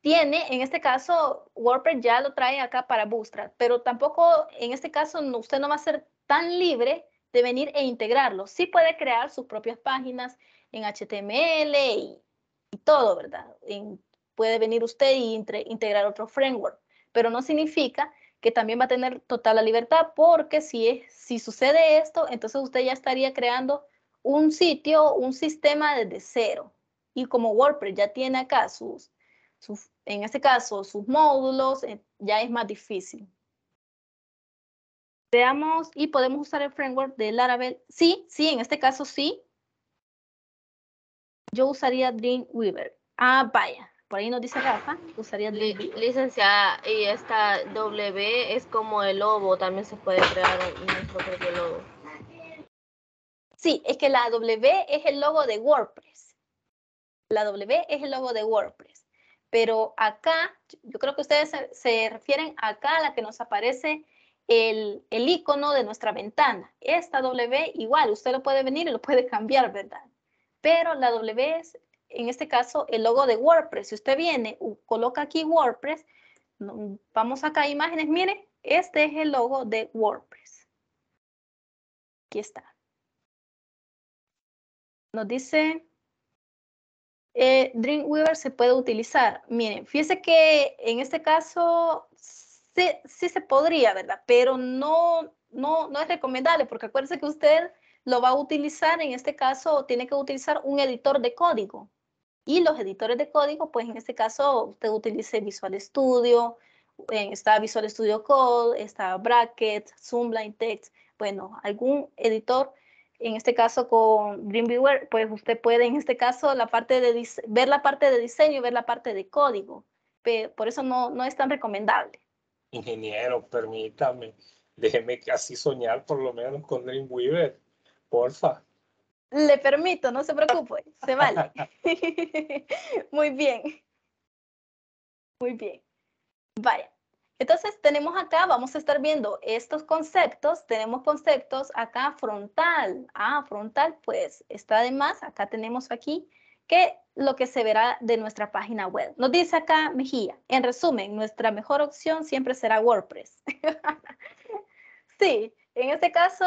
tiene, en este caso, WordPress ya lo trae acá para Bootstrap, pero tampoco, en este caso, usted no va a ser tan libre de venir e integrarlo. Sí puede crear sus propias páginas en HTML y, todo, ¿verdad? puede venir usted e integrar otro framework, pero no significa que también va a tener total la libertad, porque si, si sucede esto, entonces usted ya estaría creando un sitio, un sistema desde cero y como WordPress ya tiene acá sus, en este caso, sus módulos, eh, ya es más difícil. Veamos, y podemos usar el framework de Laravel. Sí, sí, en este caso sí. Yo usaría Dreamweaver. Ah, vaya. Por ahí nos dice Rafa, usaría Dreamweaver. Licenciada, y esta W es como el lobo, también se puede crear un propio logo. Sí, es que la W es el logo de WordPress. La W es el logo de WordPress. Pero acá, yo creo que ustedes se, refieren acá a la que nos aparece el, el, icono de nuestra ventana. Esta W igual, usted lo puede venir y lo puede cambiar, ¿verdad? Pero la W es, en este caso, el logo de WordPress. Si usted viene, coloca aquí WordPress, vamos acá a imágenes, mire, este es el logo de WordPress. Aquí está. Nos dice eh, Dreamweaver se puede utilizar? Miren, fíjese que en este caso sí, se podría, ¿verdad? Pero no, no, no es recomendable, porque acuérdense que usted lo va a utilizar, en este caso tiene que utilizar un editor de código. Y los editores de código, pues en este caso usted utilice Visual Studio, está Visual Studio Code, está Bracket, zoom line Text, bueno, algún editor en este caso con Dreamweaver, pues usted puede en este caso la parte de ver la parte de diseño y ver la parte de código. Por eso no, no es tan recomendable. Ingeniero, permítame, déjeme así soñar por lo menos con Dreamweaver, porfa. Le permito, no se preocupe, se vale. Muy bien. Muy bien. Vaya, entonces tenemos acá, vamos a estar viendo estos conceptos, tenemos conceptos acá frontal, ah, frontal pues está de más, acá tenemos aquí que lo que se verá de nuestra página web. Nos dice acá Mejía, en resumen, nuestra mejor opción siempre será WordPress. sí, en este caso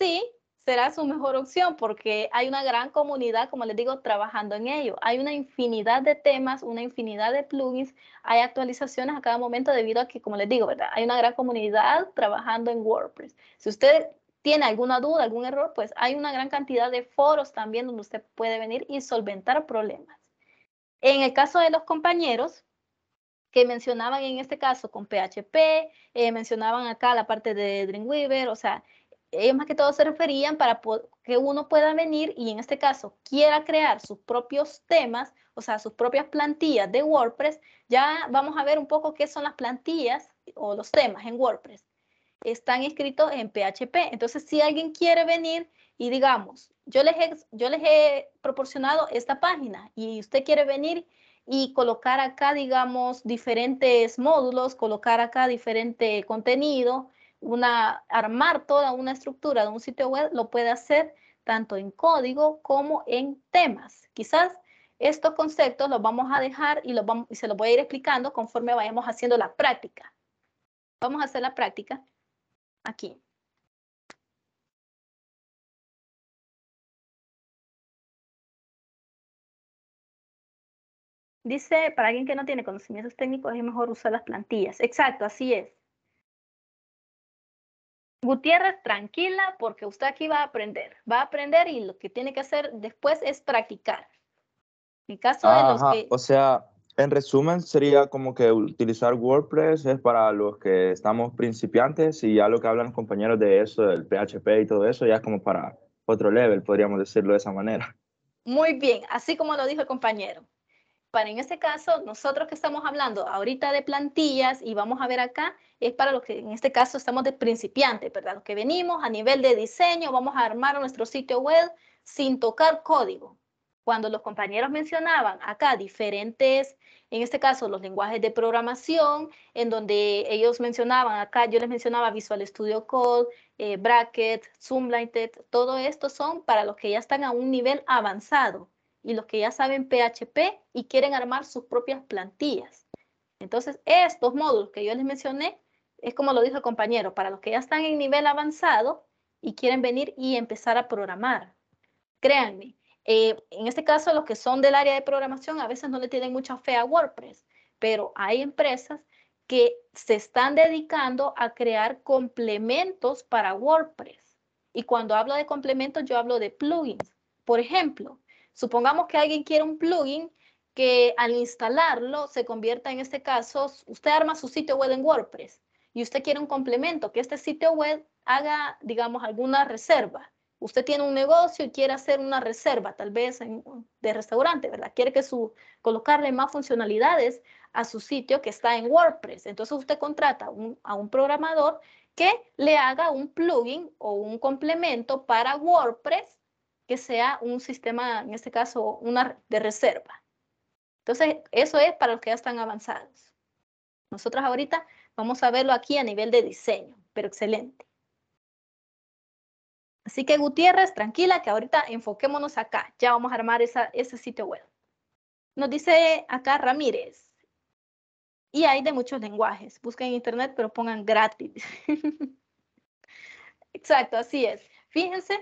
sí, será su mejor opción porque hay una gran comunidad, como les digo, trabajando en ello. Hay una infinidad de temas, una infinidad de plugins, hay actualizaciones a cada momento debido a que, como les digo, ¿verdad? Hay una gran comunidad trabajando en WordPress. Si usted tiene alguna duda, algún error, pues hay una gran cantidad de foros también donde usted puede venir y solventar problemas. En el caso de los compañeros, que mencionaban en este caso con PHP, eh, mencionaban acá la parte de Dreamweaver, o sea, ellos más que todos se referían para que uno pueda venir y en este caso quiera crear sus propios temas, o sea, sus propias plantillas de WordPress. Ya vamos a ver un poco qué son las plantillas o los temas en WordPress. Están escritos en PHP. Entonces, si alguien quiere venir y digamos, yo yo les he proporcionado esta página y usted quiere venir y colocar acá, digamos, diferentes módulos, colocar acá diferente contenido, una, armar toda una estructura de un sitio web, lo puede hacer tanto en código como en temas. Quizás estos conceptos los vamos a dejar y, los vamos, y se los voy a ir explicando conforme vayamos haciendo la práctica. Vamos a hacer la práctica aquí. Dice, para alguien que no tiene conocimientos técnicos es mejor usar las plantillas. Exacto, así es. Gutiérrez, tranquila, porque usted aquí va a aprender. Va a aprender y lo que tiene que hacer después es practicar. En caso de los que... O sea, en resumen, sería como que utilizar WordPress es para los que estamos principiantes y ya lo que hablan los compañeros de eso, del PHP y todo eso, ya es como para otro level, podríamos decirlo de esa manera. Muy bien, así como lo dijo el compañero para en este caso, nosotros que estamos hablando ahorita de plantillas y vamos a ver acá, es para los que en este caso estamos de principiantes, ¿verdad? Los que venimos a nivel de diseño, vamos a armar nuestro sitio web sin tocar código. Cuando los compañeros mencionaban acá diferentes, en este caso los lenguajes de programación, en donde ellos mencionaban acá, yo les mencionaba Visual Studio Code, eh, Bracket, Zoom Lighted, todo esto son para los que ya están a un nivel avanzado y los que ya saben PHP y quieren armar sus propias plantillas. Entonces, estos módulos que yo les mencioné, es como lo dijo el compañero, para los que ya están en nivel avanzado y quieren venir y empezar a programar. Créanme, eh, en este caso los que son del área de programación a veces no le tienen mucha fe a WordPress, pero hay empresas que se están dedicando a crear complementos para WordPress. Y cuando hablo de complementos, yo hablo de plugins. Por ejemplo, Supongamos que alguien quiere un plugin que al instalarlo se convierta en este caso, usted arma su sitio web en WordPress y usted quiere un complemento, que este sitio web haga, digamos, alguna reserva. Usted tiene un negocio y quiere hacer una reserva, tal vez de restaurante, ¿verdad? Quiere que su, colocarle más funcionalidades a su sitio que está en WordPress. Entonces usted contrata a un programador que le haga un plugin o un complemento para WordPress que sea un sistema, en este caso, una de reserva. Entonces, eso es para los que ya están avanzados. Nosotros ahorita vamos a verlo aquí a nivel de diseño, pero excelente. Así que Gutiérrez, tranquila, que ahorita enfoquémonos acá. Ya vamos a armar esa, ese sitio web. Nos dice acá Ramírez. Y hay de muchos lenguajes. Busquen en internet, pero pongan gratis. Exacto, así es. Fíjense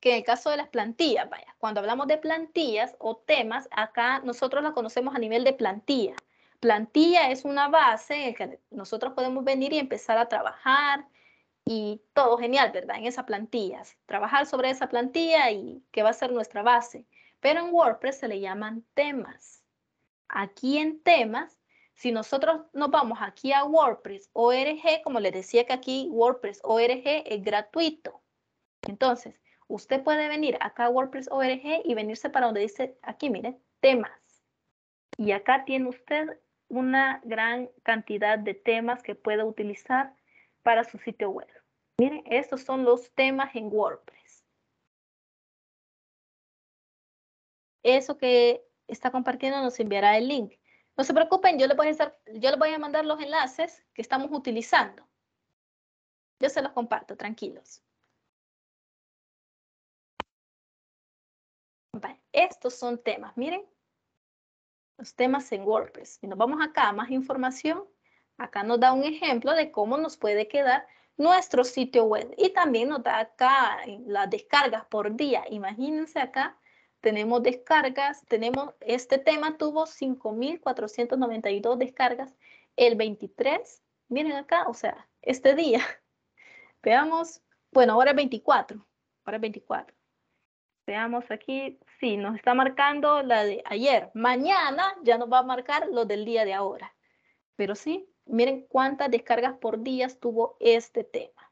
que en el caso de las plantillas, vaya, cuando hablamos de plantillas o temas, acá nosotros la conocemos a nivel de plantilla. Plantilla es una base en la que nosotros podemos venir y empezar a trabajar y todo genial, ¿verdad? En esas plantillas, trabajar sobre esa plantilla y que va a ser nuestra base. Pero en WordPress se le llaman temas. Aquí en temas si nosotros nos vamos aquí a WordPress ORG, como les decía que aquí WordPress ORG es gratuito. Entonces, Usted puede venir acá a WordPress y venirse para donde dice, aquí mire, temas. Y acá tiene usted una gran cantidad de temas que puede utilizar para su sitio web. Miren, estos son los temas en WordPress. Eso que está compartiendo nos enviará el link. No se preocupen, yo le yo les voy a mandar los enlaces que estamos utilizando. Yo se los comparto, tranquilos. estos son temas, miren, los temas en WordPress. Y nos vamos acá a más información. Acá nos da un ejemplo de cómo nos puede quedar nuestro sitio web. Y también nos da acá eh, las descargas por día. Imagínense acá, tenemos descargas, tenemos, este tema tuvo 5,492 descargas el 23. Miren acá, o sea, este día. Veamos, bueno, ahora es 24, ahora es 24. Veamos aquí, sí, nos está marcando la de ayer. Mañana ya nos va a marcar lo del día de ahora. Pero sí, miren cuántas descargas por día tuvo este tema.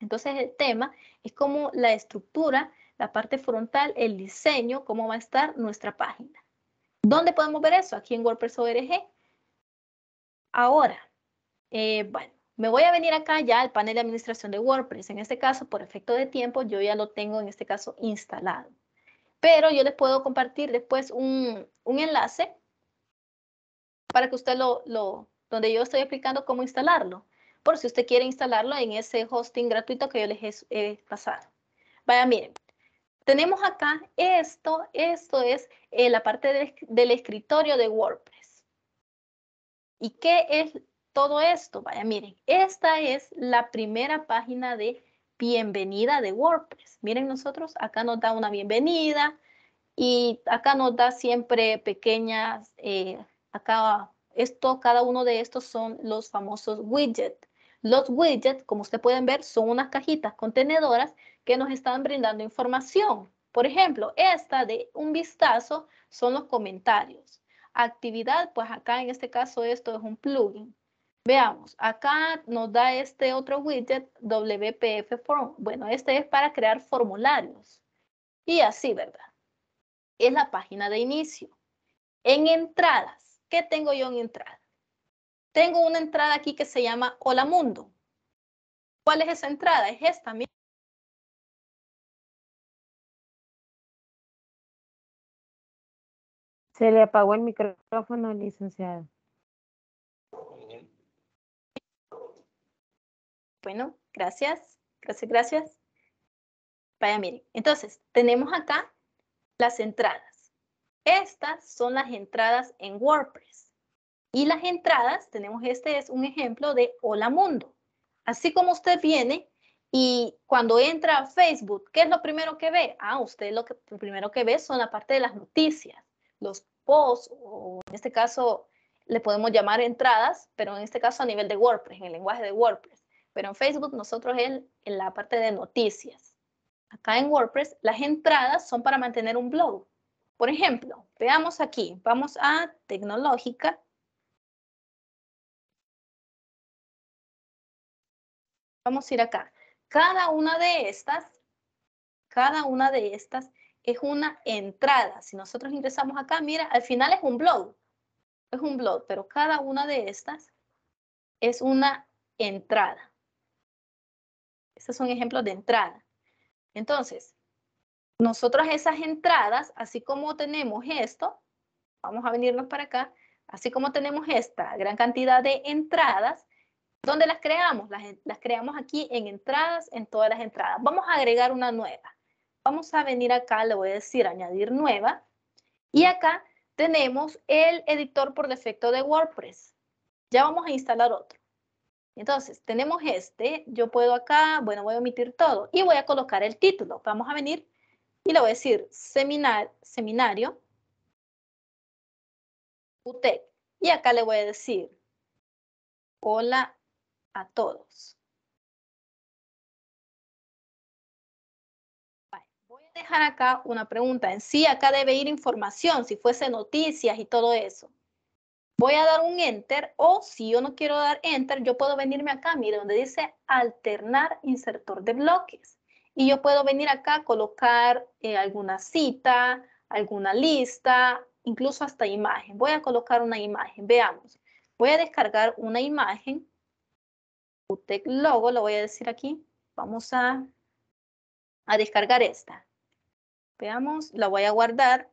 Entonces el tema es como la estructura, la parte frontal, el diseño, cómo va a estar nuestra página. ¿Dónde podemos ver eso? Aquí en WordPress.org. Ahora, eh, bueno, me voy a venir acá ya al panel de administración de WordPress. En este caso, por efecto de tiempo, yo ya lo tengo en este caso instalado. Pero yo les puedo compartir después un, enlace para que usted lo, lo, donde yo estoy explicando cómo instalarlo, por si usted quiere instalarlo en ese hosting gratuito que yo les he, pasado. Vaya, miren, tenemos acá esto, esto es eh, la parte del escritorio de WordPress. ¿Y qué es todo esto? Vaya, miren, esta es la primera página de bienvenida de WordPress. Miren, nosotros acá nos da una bienvenida y acá nos da siempre pequeñas, eh, acá esto, cada uno de estos son los famosos widgets. Los widgets, como ustedes pueden ver, son unas cajitas contenedoras que nos están brindando información. Por ejemplo, esta de un vistazo son los comentarios. Actividad, pues acá en este caso esto es un plugin. Veamos, acá nos da este otro widget WPF Form. Bueno, este es para crear formularios. Y así, ¿verdad? Es la página de inicio. En entradas, ¿qué tengo yo en entrada? Tengo una entrada aquí que se llama Hola Mundo. ¿Cuál es esa entrada? Es esta, Se le apagó el micrófono, licenciado. Bueno, gracias, gracias, gracias. Vaya, miren, entonces tenemos acá las entradas. Estas son las entradas en WordPress. Y las entradas, tenemos este es un ejemplo de Hola Mundo. Así como usted viene y cuando entra a Facebook, ¿qué es lo primero que ve? Ah, usted lo, que, primero que ve son la parte de las noticias, los posts, o en este caso le podemos llamar entradas, pero en este caso a nivel de WordPress, en el lenguaje de WordPress. Pero en Facebook nosotros en, en la parte de noticias. Acá en WordPress las entradas son para mantener un blog. Por ejemplo, veamos aquí, vamos a tecnológica. Vamos a ir acá. Cada una de estas, cada una de estas es una entrada. Si nosotros ingresamos acá, mira, al final es un blog. Es un blog, pero cada una de estas es una entrada. Esos son ejemplos de entrada. Entonces, nosotros esas entradas, así como tenemos esto, vamos a venirnos para acá, así como tenemos esta gran cantidad de entradas, ¿dónde las creamos? las creamos aquí en entradas, en todas las entradas. Vamos a agregar una nueva. Vamos a venir acá, le voy a decir añadir nueva. Y acá tenemos el editor por defecto de WordPress. Ya vamos a instalar otro. Entonces, tenemos este, yo puedo acá, bueno, voy a omitir todo y voy a colocar el título. Vamos a venir y le voy a decir seminario UTEC. Y acá le voy a decir hola a todos. voy a dejar acá una pregunta. En sí, acá debe ir información, si fuese noticias y todo eso voy a dar un enter o si yo no quiero dar enter, yo puedo venirme acá, mire, donde dice alternar insertor de bloques. Y yo puedo venir acá a colocar eh, alguna cita, alguna lista, incluso hasta imagen. Voy a colocar una imagen, veamos. Voy a descargar una imagen. UTEC logo, lo voy a decir aquí. Vamos a, a descargar esta. Veamos, la voy a guardar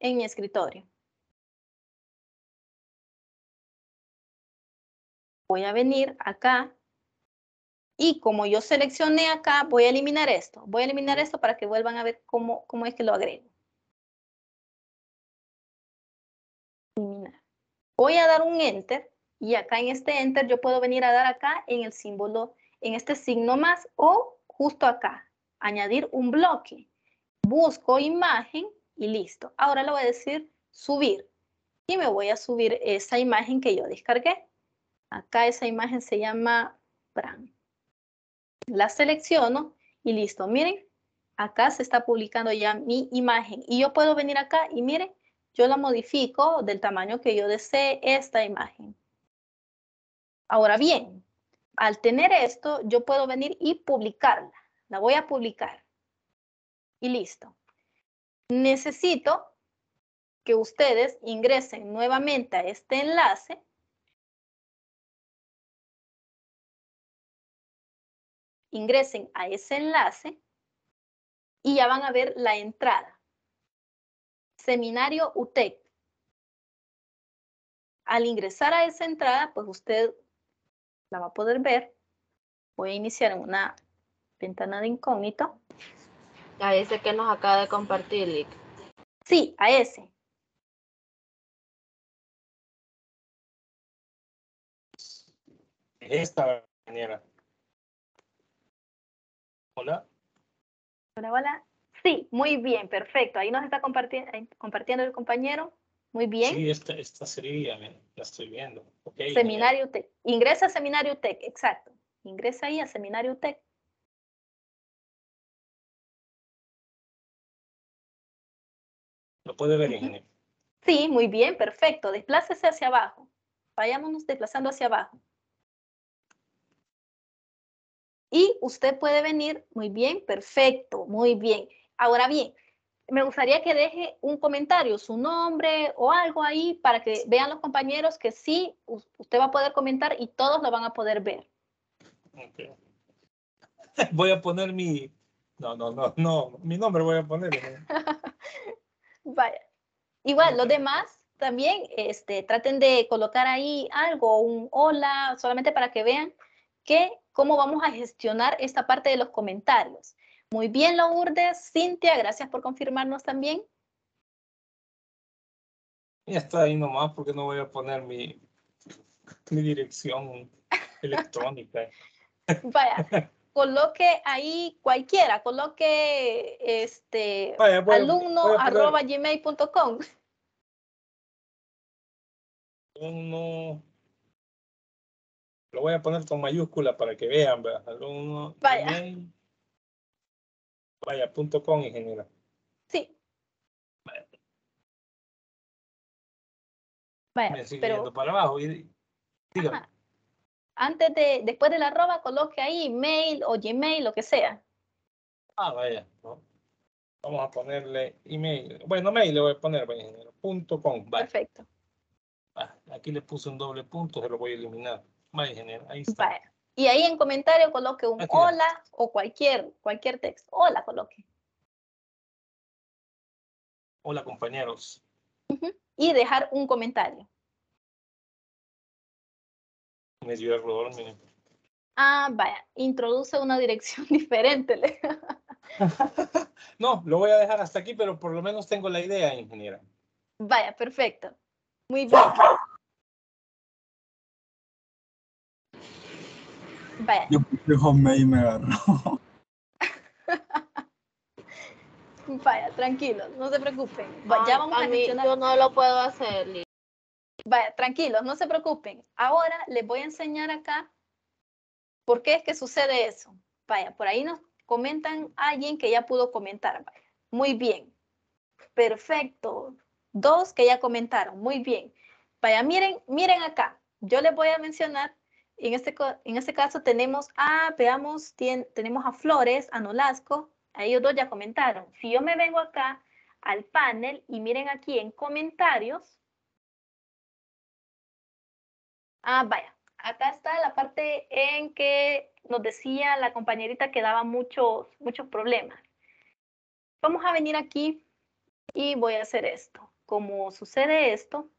en mi escritorio. voy a venir acá y como yo seleccioné acá, voy a eliminar esto. Voy a eliminar esto para que vuelvan a ver cómo, cómo es que lo agrego. Eliminar. Voy a dar un Enter y acá en este Enter yo puedo venir a dar acá en el símbolo, en este signo más o justo acá. Añadir un bloque. Busco imagen y listo. Ahora le voy a decir subir. Y me voy a subir esa imagen que yo descargué. Acá esa imagen se llama Pran. La selecciono y listo. Miren, acá se está publicando ya mi imagen. Y yo puedo venir acá y miren, yo la modifico del tamaño que yo desee esta imagen. Ahora bien, al tener esto, yo puedo venir y publicarla. La voy a publicar. Y listo. Necesito que ustedes ingresen nuevamente a este enlace ingresen a ese enlace y ya van a ver la entrada. Seminario UTEC. Al ingresar a esa entrada, pues usted la va a poder ver. Voy a iniciar una ventana de incógnito. A ese que nos acaba de compartir, Lick. Sí, a ese. Esta, manera Hola. Hola, hola. Sí, muy bien, perfecto. Ahí nos está compartiendo el compañero. Muy bien. Sí, esta, esta sería, la estoy viendo. Seminario Ingresa a Seminario Tech, exacto. Ingresa ahí a Seminario Tech. Lo puede ver, Sí, muy bien, perfecto. Desplácese hacia abajo. Vayámonos desplazando hacia abajo. Y usted puede venir, muy bien, perfecto, muy bien. Ahora bien, me gustaría que deje un comentario, su nombre o algo ahí para que vean los compañeros que sí, usted va a poder comentar y todos lo van a poder ver. Voy a poner mi... No, no, no, no, mi nombre voy a poner. Vaya. Igual, los demás también este, traten de colocar ahí algo, un hola, solamente para que vean que cómo vamos a gestionar esta parte de los comentarios. Muy bien, Lourdes. Cintia, gracias por confirmarnos también. Ya está ahí nomás porque no voy a poner mi, dirección electrónica. Vaya, coloque ahí cualquiera, coloque este alumno lo voy a poner con mayúscula para que vean, ¿verdad? Alumno. Vaya. vaya, punto com, ingeniero. Sí. Vaya. Me sigue para abajo. Antes de, después del arroba, coloque ahí email o Gmail, lo que sea. Ah, vaya. Vamos a ponerle email. Bueno, mail le voy a poner, ingeniero. Punto com. Perfecto. Ah, aquí le puse un doble punto, se lo voy a eliminar. Y ahí en comentario coloque un hola o cualquier, cualquier texto. Hola coloque. Hola compañeros. Y dejar un comentario. Me ayuda Ah, vaya, introduce una dirección diferente. no, lo voy a dejar hasta aquí, pero por lo menos tengo la idea, ingeniera. Vaya, perfecto. Muy bien. Vaya. Yo me agarró. Vaya, tranquilos, no se preocupen. Vaya, vamos a, Yo no lo puedo hacer. Vaya, tranquilos, no se preocupen. Ahora les voy a enseñar acá por qué es que sucede eso. Vaya, por ahí nos comentan alguien que ya pudo comentar. Muy bien. Perfecto. Dos que ya comentaron. Muy bien. Vaya, miren, miren acá. Yo les voy a mencionar en este, en este caso tenemos a, ah, veamos, tenemos a Flores, a Nolasco, ahí ellos dos ya comentaron. Si yo me vengo acá al panel y miren aquí en comentarios, ah, vaya, acá está la parte en que nos decía la compañerita que daba muchos, muchos problemas. Vamos a venir aquí y voy a hacer esto. Como sucede esto,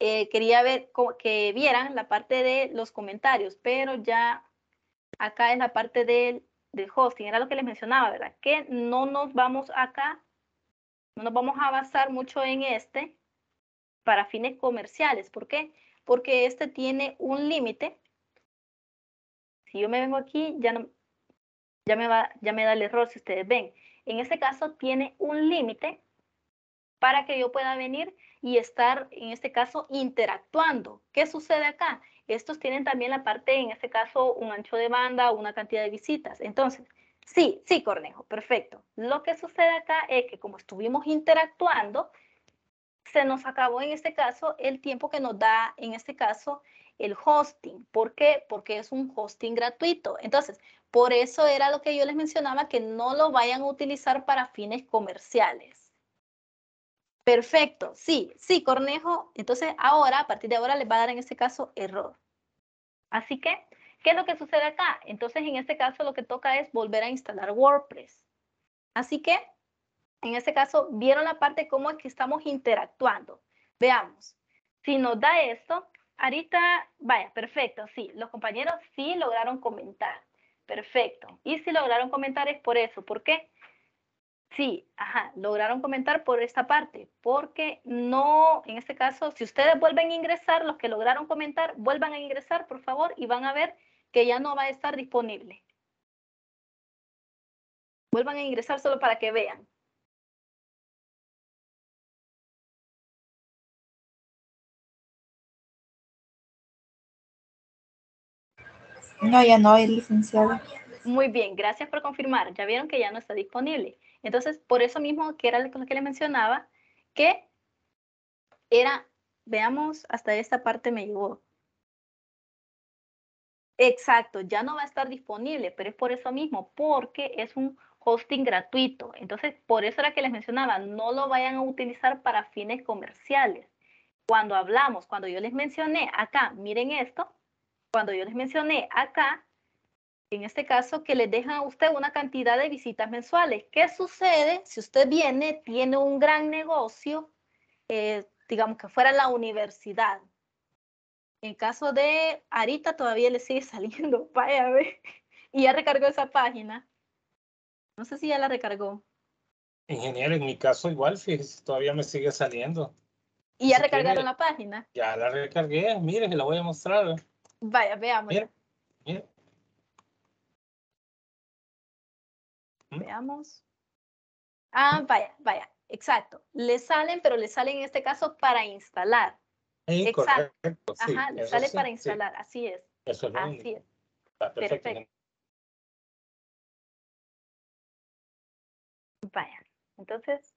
eh, quería ver que vieran la parte de los comentarios, pero ya acá es la parte del, del hosting, era lo que les mencionaba, ¿verdad? Que no nos vamos acá, no nos vamos a basar mucho en este para fines comerciales. ¿Por qué? Porque este tiene un límite. Si yo me vengo aquí, ya, no, ya, me va, ya me da el error, si ustedes ven. En este caso tiene un límite para que yo pueda venir y estar, en este caso, interactuando. ¿Qué sucede acá? Estos tienen también la parte, en este caso, un ancho de banda una cantidad de visitas. Entonces, sí, sí, Cornejo, perfecto. Lo que sucede acá es que como estuvimos interactuando, se nos acabó en este caso el tiempo que nos da, en este caso, el hosting. ¿Por qué? Porque es un hosting gratuito. Entonces, por eso era lo que yo les mencionaba, que no lo vayan a utilizar para fines comerciales. Perfecto, sí, sí, Cornejo. Entonces ahora, a partir de ahora, les va a dar en este caso error. Así que, ¿qué es lo que sucede acá? Entonces, en este caso, lo que toca es volver a instalar WordPress. Así que, en este caso, vieron la parte cómo es que estamos interactuando. Veamos, si nos da esto, ahorita, vaya, perfecto, sí, los compañeros sí lograron comentar. Perfecto. Y si lograron comentar es por eso. ¿Por qué? Sí, ajá, lograron comentar por esta parte, porque no, en este caso, si ustedes vuelven a ingresar, los que lograron comentar, vuelvan a ingresar, por favor, y van a ver que ya no va a estar disponible. Vuelvan a ingresar solo para que vean. No, ya no es licenciado. Muy bien, gracias por confirmar. Ya vieron que ya no está disponible. Entonces, por eso mismo que era lo que le mencionaba, que era, veamos, hasta esta parte me llegó. Exacto, ya no va a estar disponible, pero es por eso mismo, porque es un hosting gratuito. Entonces, por eso era que les mencionaba, no lo vayan a utilizar para fines comerciales. Cuando hablamos, cuando yo les mencioné acá, miren esto, cuando yo les mencioné acá, en este caso, que le dejan a usted una cantidad de visitas mensuales. ¿Qué sucede si usted viene, tiene un gran negocio, eh, digamos que fuera la universidad? En caso de Arita todavía le sigue saliendo, vaya ver, y ya recargó esa página. No sé si ya la recargó. Ingeniero, en mi caso igual, fíjese, todavía me sigue saliendo. ¿Y ya recargaron la página? Ya la recargué, mire, se la voy a mostrar. Vaya, veamos. mira. Veamos. Ah, vaya, vaya, exacto. Le salen, pero le salen en este caso para instalar. exacto. Ajá, le sale para instalar, así es. así es. perfecto. Vaya, entonces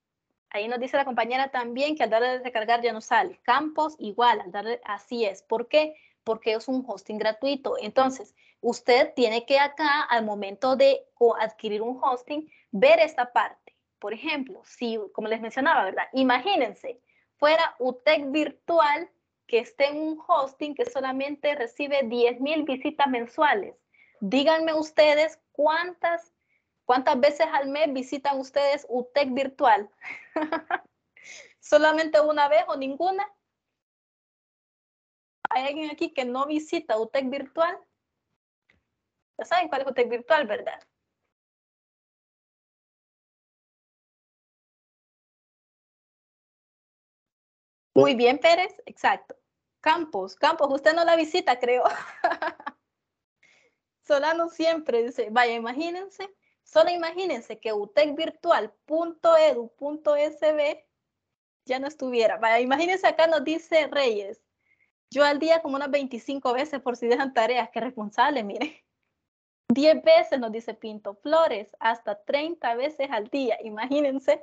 Ahí nos dice la compañera también que al darle a descargar ya no sale. Campos igual, al darle, así es. ¿Por qué? porque es un hosting gratuito. Entonces, usted tiene que acá, al momento de adquirir un hosting, ver esta parte. Por ejemplo, si, como les mencionaba, ¿verdad? Imagínense, fuera UTEC virtual que esté en un hosting que solamente recibe 10.000 visitas mensuales. Díganme ustedes cuántas, cuántas veces al mes visitan ustedes UTEC virtual. ¿Solamente una vez o ninguna? ¿Hay alguien aquí que no visita UTEC virtual? Ya saben cuál es UTEC virtual, ¿verdad? Muy bien, Pérez, exacto. Campos, Campos, usted no la visita, creo. Solano siempre dice, vaya, imagínense, solo imagínense que utecvirtual.edu.sb ya no estuviera. Vaya, imagínense acá nos dice Reyes, yo al día como unas 25 veces por si dejan tareas, que responsable, mire. 10 veces nos dice Pinto flores, hasta 30 veces al día, imagínense.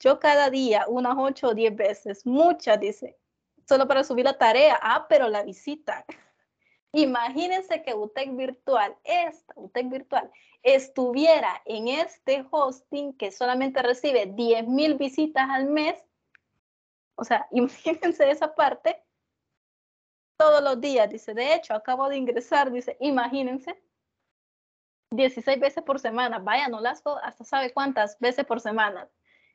Yo cada día, unas 8 o 10 veces, muchas, dice, solo para subir la tarea. Ah, pero la visita. Imagínense que UTEC Virtual, esta UTEC Virtual, estuviera en este hosting que solamente recibe 10,000 visitas al mes o sea, imagínense esa parte todos los días, dice, de hecho, acabo de ingresar, dice, imagínense, 16 veces por semana, vaya, no lasco. hasta sabe cuántas veces por semana.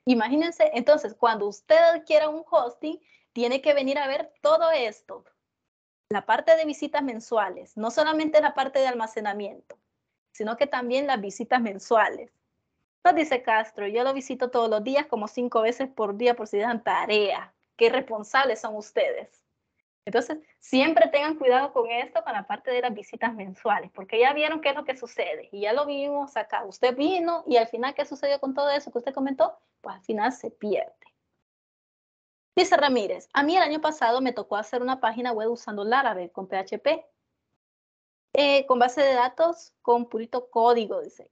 Imagínense, entonces, cuando usted quiera un hosting, tiene que venir a ver todo esto. La parte de visitas mensuales, no solamente la parte de almacenamiento, sino que también las visitas mensuales. Nos dice Castro, yo lo visito todos los días, como cinco veces por día, por si dan tarea. Qué responsables son ustedes. Entonces, siempre tengan cuidado con esto, con la parte de las visitas mensuales, porque ya vieron qué es lo que sucede y ya lo vimos acá. Usted vino y al final, ¿qué sucedió con todo eso que usted comentó? Pues al final se pierde. Dice Ramírez, a mí el año pasado me tocó hacer una página web usando árabe con PHP, eh, con base de datos, con purito código, dice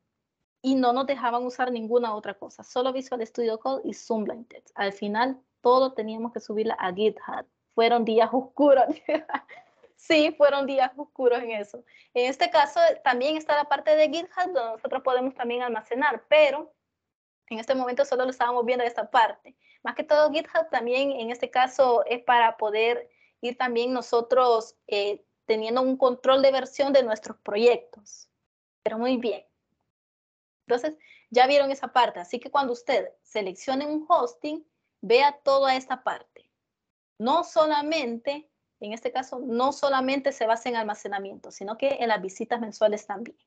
y no nos dejaban usar ninguna otra cosa, solo Visual Studio Code y Zoom Blinded. Al final, todo teníamos que subirla a GitHub. Fueron días oscuros. sí, fueron días oscuros en eso. En este caso, también está la parte de GitHub donde nosotros podemos también almacenar, pero en este momento solo lo estábamos viendo en esta parte. Más que todo, GitHub también en este caso es para poder ir también nosotros eh, teniendo un control de versión de nuestros proyectos. Pero muy bien. Entonces, ya vieron esa parte. Así que cuando usted seleccione un hosting, vea toda esta parte. No solamente, en este caso, no solamente se basa en almacenamiento, sino que en las visitas mensuales también.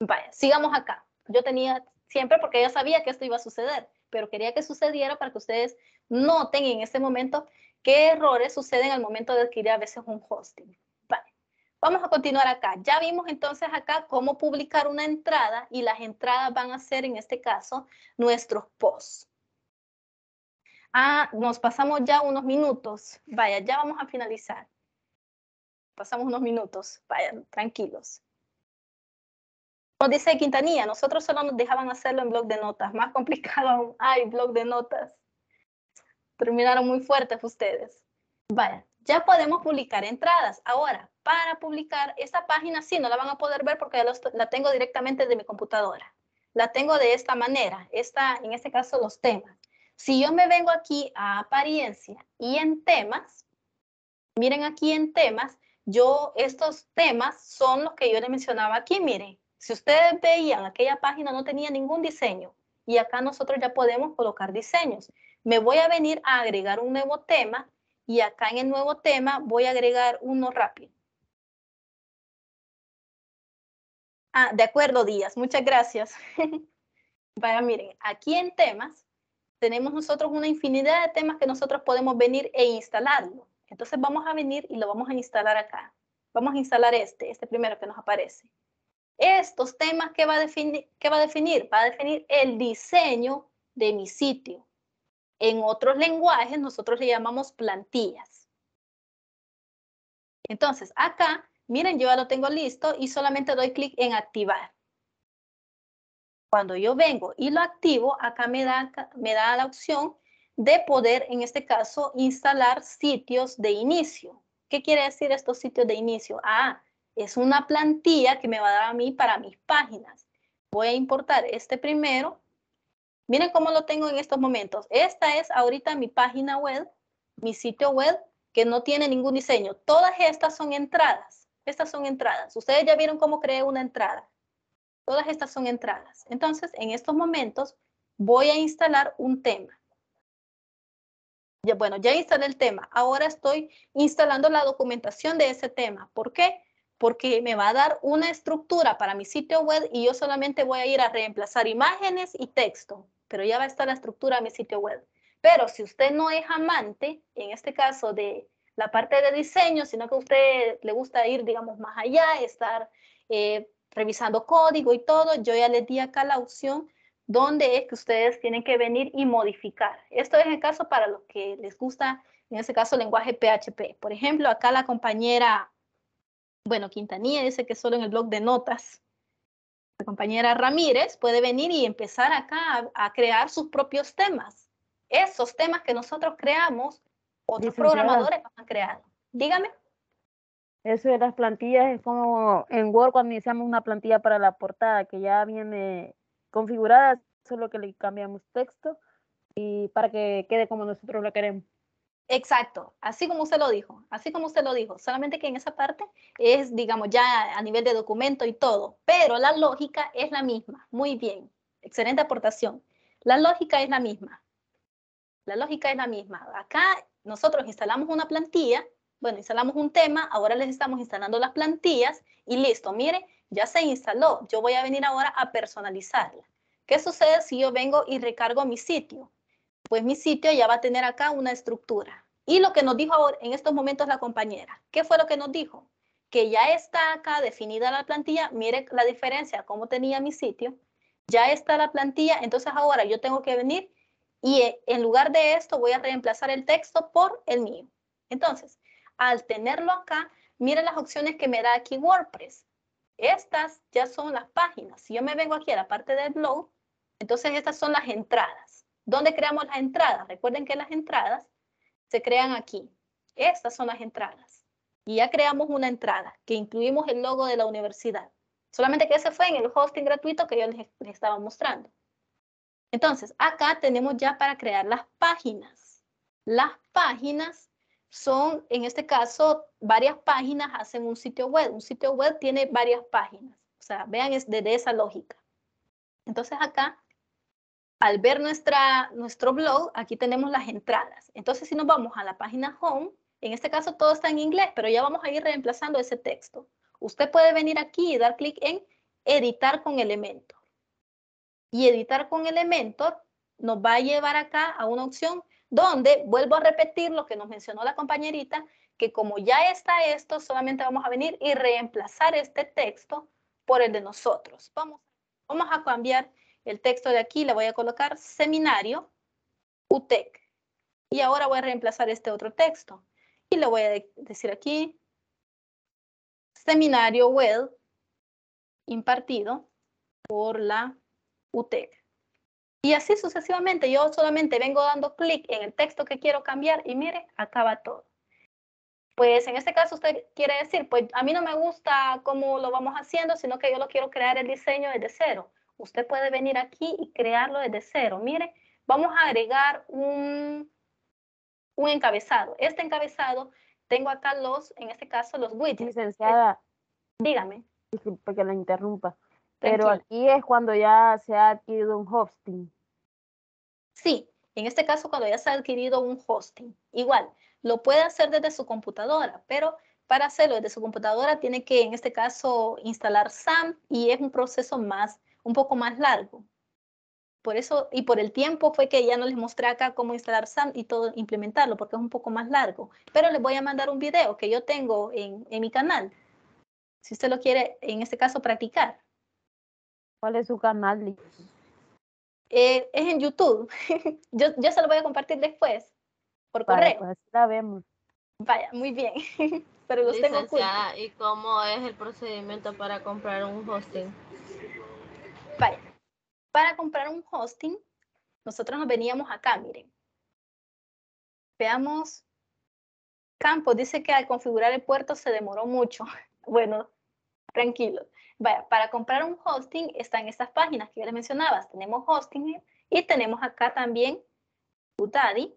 Vaya, sigamos acá. Yo tenía siempre, porque ya sabía que esto iba a suceder, pero quería que sucediera para que ustedes noten en este momento qué errores suceden al momento de adquirir a veces un hosting. Vamos a continuar acá. Ya vimos entonces acá cómo publicar una entrada y las entradas van a ser, en este caso, nuestros posts. Ah, nos pasamos ya unos minutos. Vaya, ya vamos a finalizar. Pasamos unos minutos. Vayan, tranquilos. Nos dice Quintanilla, nosotros solo nos dejaban hacerlo en blog de notas. Más complicado aún. Ay, blog de notas. Terminaron muy fuertes ustedes. Vaya, ya podemos publicar entradas. Ahora, para publicar. Esta página sí, no la van a poder ver porque la tengo directamente de mi computadora. La tengo de esta manera, esta, en este caso los temas. Si yo me vengo aquí a apariencia y en temas, miren aquí en temas, yo, estos temas son los que yo les mencionaba aquí, miren. Si ustedes veían, aquella página no tenía ningún diseño y acá nosotros ya podemos colocar diseños. Me voy a venir a agregar un nuevo tema y acá en el nuevo tema voy a agregar uno rápido. Ah, de acuerdo, Díaz, muchas gracias. Vaya, miren, aquí en temas tenemos nosotros una infinidad de temas que nosotros podemos venir e instalarlo. Entonces vamos a venir y lo vamos a instalar acá. Vamos a instalar este, este primero que nos aparece. Estos temas, que va a definir? ¿qué va a definir? Va a definir el diseño de mi sitio. En otros lenguajes nosotros le llamamos plantillas. Entonces, acá miren, yo ya lo tengo listo y solamente doy clic en activar. Cuando yo vengo y lo activo, acá me da, me da la opción de poder, en este caso, instalar sitios de inicio. ¿Qué quiere decir estos sitios de inicio? Ah, es una plantilla que me va a dar a mí para mis páginas. Voy a importar este primero. Miren cómo lo tengo en estos momentos. Esta es ahorita mi página web, mi sitio web, que no tiene ningún diseño. Todas estas son entradas. Estas son entradas. Ustedes ya vieron cómo creé una entrada. Todas estas son entradas. Entonces, en estos momentos voy a instalar un tema. bueno, ya instalé el tema. Ahora estoy instalando la documentación de ese tema. ¿Por qué? Porque me va a dar una estructura para mi sitio web y yo solamente voy a ir a reemplazar imágenes y texto. Pero ya va a estar la estructura de mi sitio web. Pero si usted no es amante, en este caso de la parte de diseño, sino que usted le gusta ir, digamos, más allá, estar eh, revisando código y todo, yo ya les di acá la opción donde es que ustedes tienen que venir y modificar. Esto es el caso para los que les gusta, en ese caso, lenguaje PHP. Por ejemplo, acá la compañera, bueno, Quintanilla dice que solo en el blog de notas. La compañera Ramírez puede venir y empezar acá a crear sus propios temas. Esos temas que nosotros creamos otros programadores van a crear. Dígame. Eso de las plantillas es como en Word cuando iniciamos una plantilla para la portada que ya viene configurada, solo que le cambiamos texto y para que quede como nosotros lo queremos. Exacto, así como usted lo dijo, así como usted lo dijo, solamente que en esa parte es, digamos, ya a nivel de documento y todo, pero la lógica es la misma. Muy bien, excelente aportación. La lógica es la misma. La lógica es la misma. Acá nosotros instalamos una plantilla, bueno, instalamos un tema, ahora les estamos instalando las plantillas y listo, Mire, ya se instaló, yo voy a venir ahora a personalizarla. ¿Qué sucede si yo vengo y recargo mi sitio? Pues mi sitio ya va a tener acá una estructura. Y lo que nos dijo ahora, en estos momentos la compañera, ¿qué fue lo que nos dijo? Que ya está acá definida la plantilla, mire la diferencia, cómo tenía mi sitio, ya está la plantilla, entonces ahora yo tengo que venir y eh, en lugar de esto voy a reemplazar el texto por el mío. Entonces, al tenerlo acá, miren las opciones que me da aquí WordPress. Estas ya son las páginas. Si yo me vengo aquí a la parte del blog, entonces estas son las entradas. ¿Dónde creamos las entradas? Recuerden que las entradas se crean aquí. Estas son las entradas. Y ya creamos una entrada que incluimos el logo de la universidad. Solamente que ese fue en el hosting gratuito que yo les estaba mostrando. Entonces, acá tenemos ya para crear las páginas. Las páginas son, en este caso, varias páginas hacen un sitio web. Un sitio web tiene varias páginas. O sea, vean es desde esa lógica. Entonces acá, al ver nuestra, nuestro blog, aquí tenemos las entradas. Entonces, si nos vamos a la página home, en este caso todo está en inglés, pero ya vamos a ir reemplazando ese texto. Usted puede venir aquí y dar clic en editar con elementos y editar con elementos nos va a llevar acá a una opción donde, vuelvo a repetir lo que nos mencionó la compañerita, que como ya está esto, solamente vamos a venir y reemplazar este texto por el de nosotros. Vamos, vamos a cambiar el texto de aquí, le voy a colocar seminario UTEC. Y ahora voy a reemplazar este otro texto. Y le voy a decir aquí, seminario WELL impartido por la UTEC. Y así sucesivamente, yo solamente vengo dando clic en el texto que quiero cambiar y mire, acaba todo. Pues en este caso usted quiere decir, pues a mí no me gusta cómo lo vamos haciendo, sino que yo lo quiero crear el diseño desde cero. Usted puede venir aquí y crearlo desde cero. Mire, vamos a agregar un, un encabezado. Este encabezado, tengo acá los, en este caso, los widgets. Licenciada. Dígame. Disculpe que la interrumpa. Pero aquí es cuando ya se ha adquirido un hosting. Sí, en este caso cuando ya se ha adquirido un hosting. Igual, lo puede hacer desde su computadora, pero para hacerlo desde su computadora tiene que, en este caso, instalar SAM y es un proceso más, un poco más largo. Por eso, y por el tiempo fue que ya no les mostré acá cómo instalar SAM y todo, implementarlo, porque es un poco más largo. Pero les voy a mandar un video que yo tengo en, en mi canal, si usted lo quiere, en este caso, practicar. ¿Cuál es su canal, eh, es en YouTube. yo, yo se lo voy a compartir después, por correo. Pues, la vemos. Vaya, muy bien. Pero los tengo ¿Y cómo es el procedimiento para comprar un hosting? Vaya, para comprar un hosting, nosotros nos veníamos acá, miren. Veamos. Campos dice que al configurar el puerto se demoró mucho. Bueno, Tranquilo. para comprar un hosting están estas páginas que ya les mencionabas. Tenemos hosting y tenemos acá también Utadi.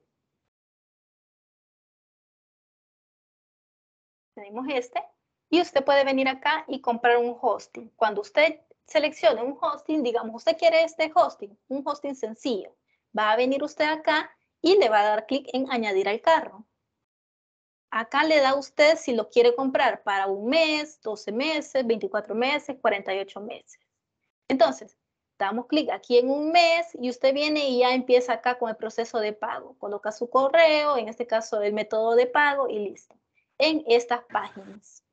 Tenemos este. Y usted puede venir acá y comprar un hosting. Cuando usted seleccione un hosting, digamos, usted quiere este hosting, un hosting sencillo. Va a venir usted acá y le va a dar clic en añadir al carro. Acá le da usted si lo quiere comprar para un mes, 12 meses, 24 meses, 48 meses. Entonces, damos clic aquí en un mes y usted viene y ya empieza acá con el proceso de pago. Coloca su correo, en este caso el método de pago y listo. En estas páginas.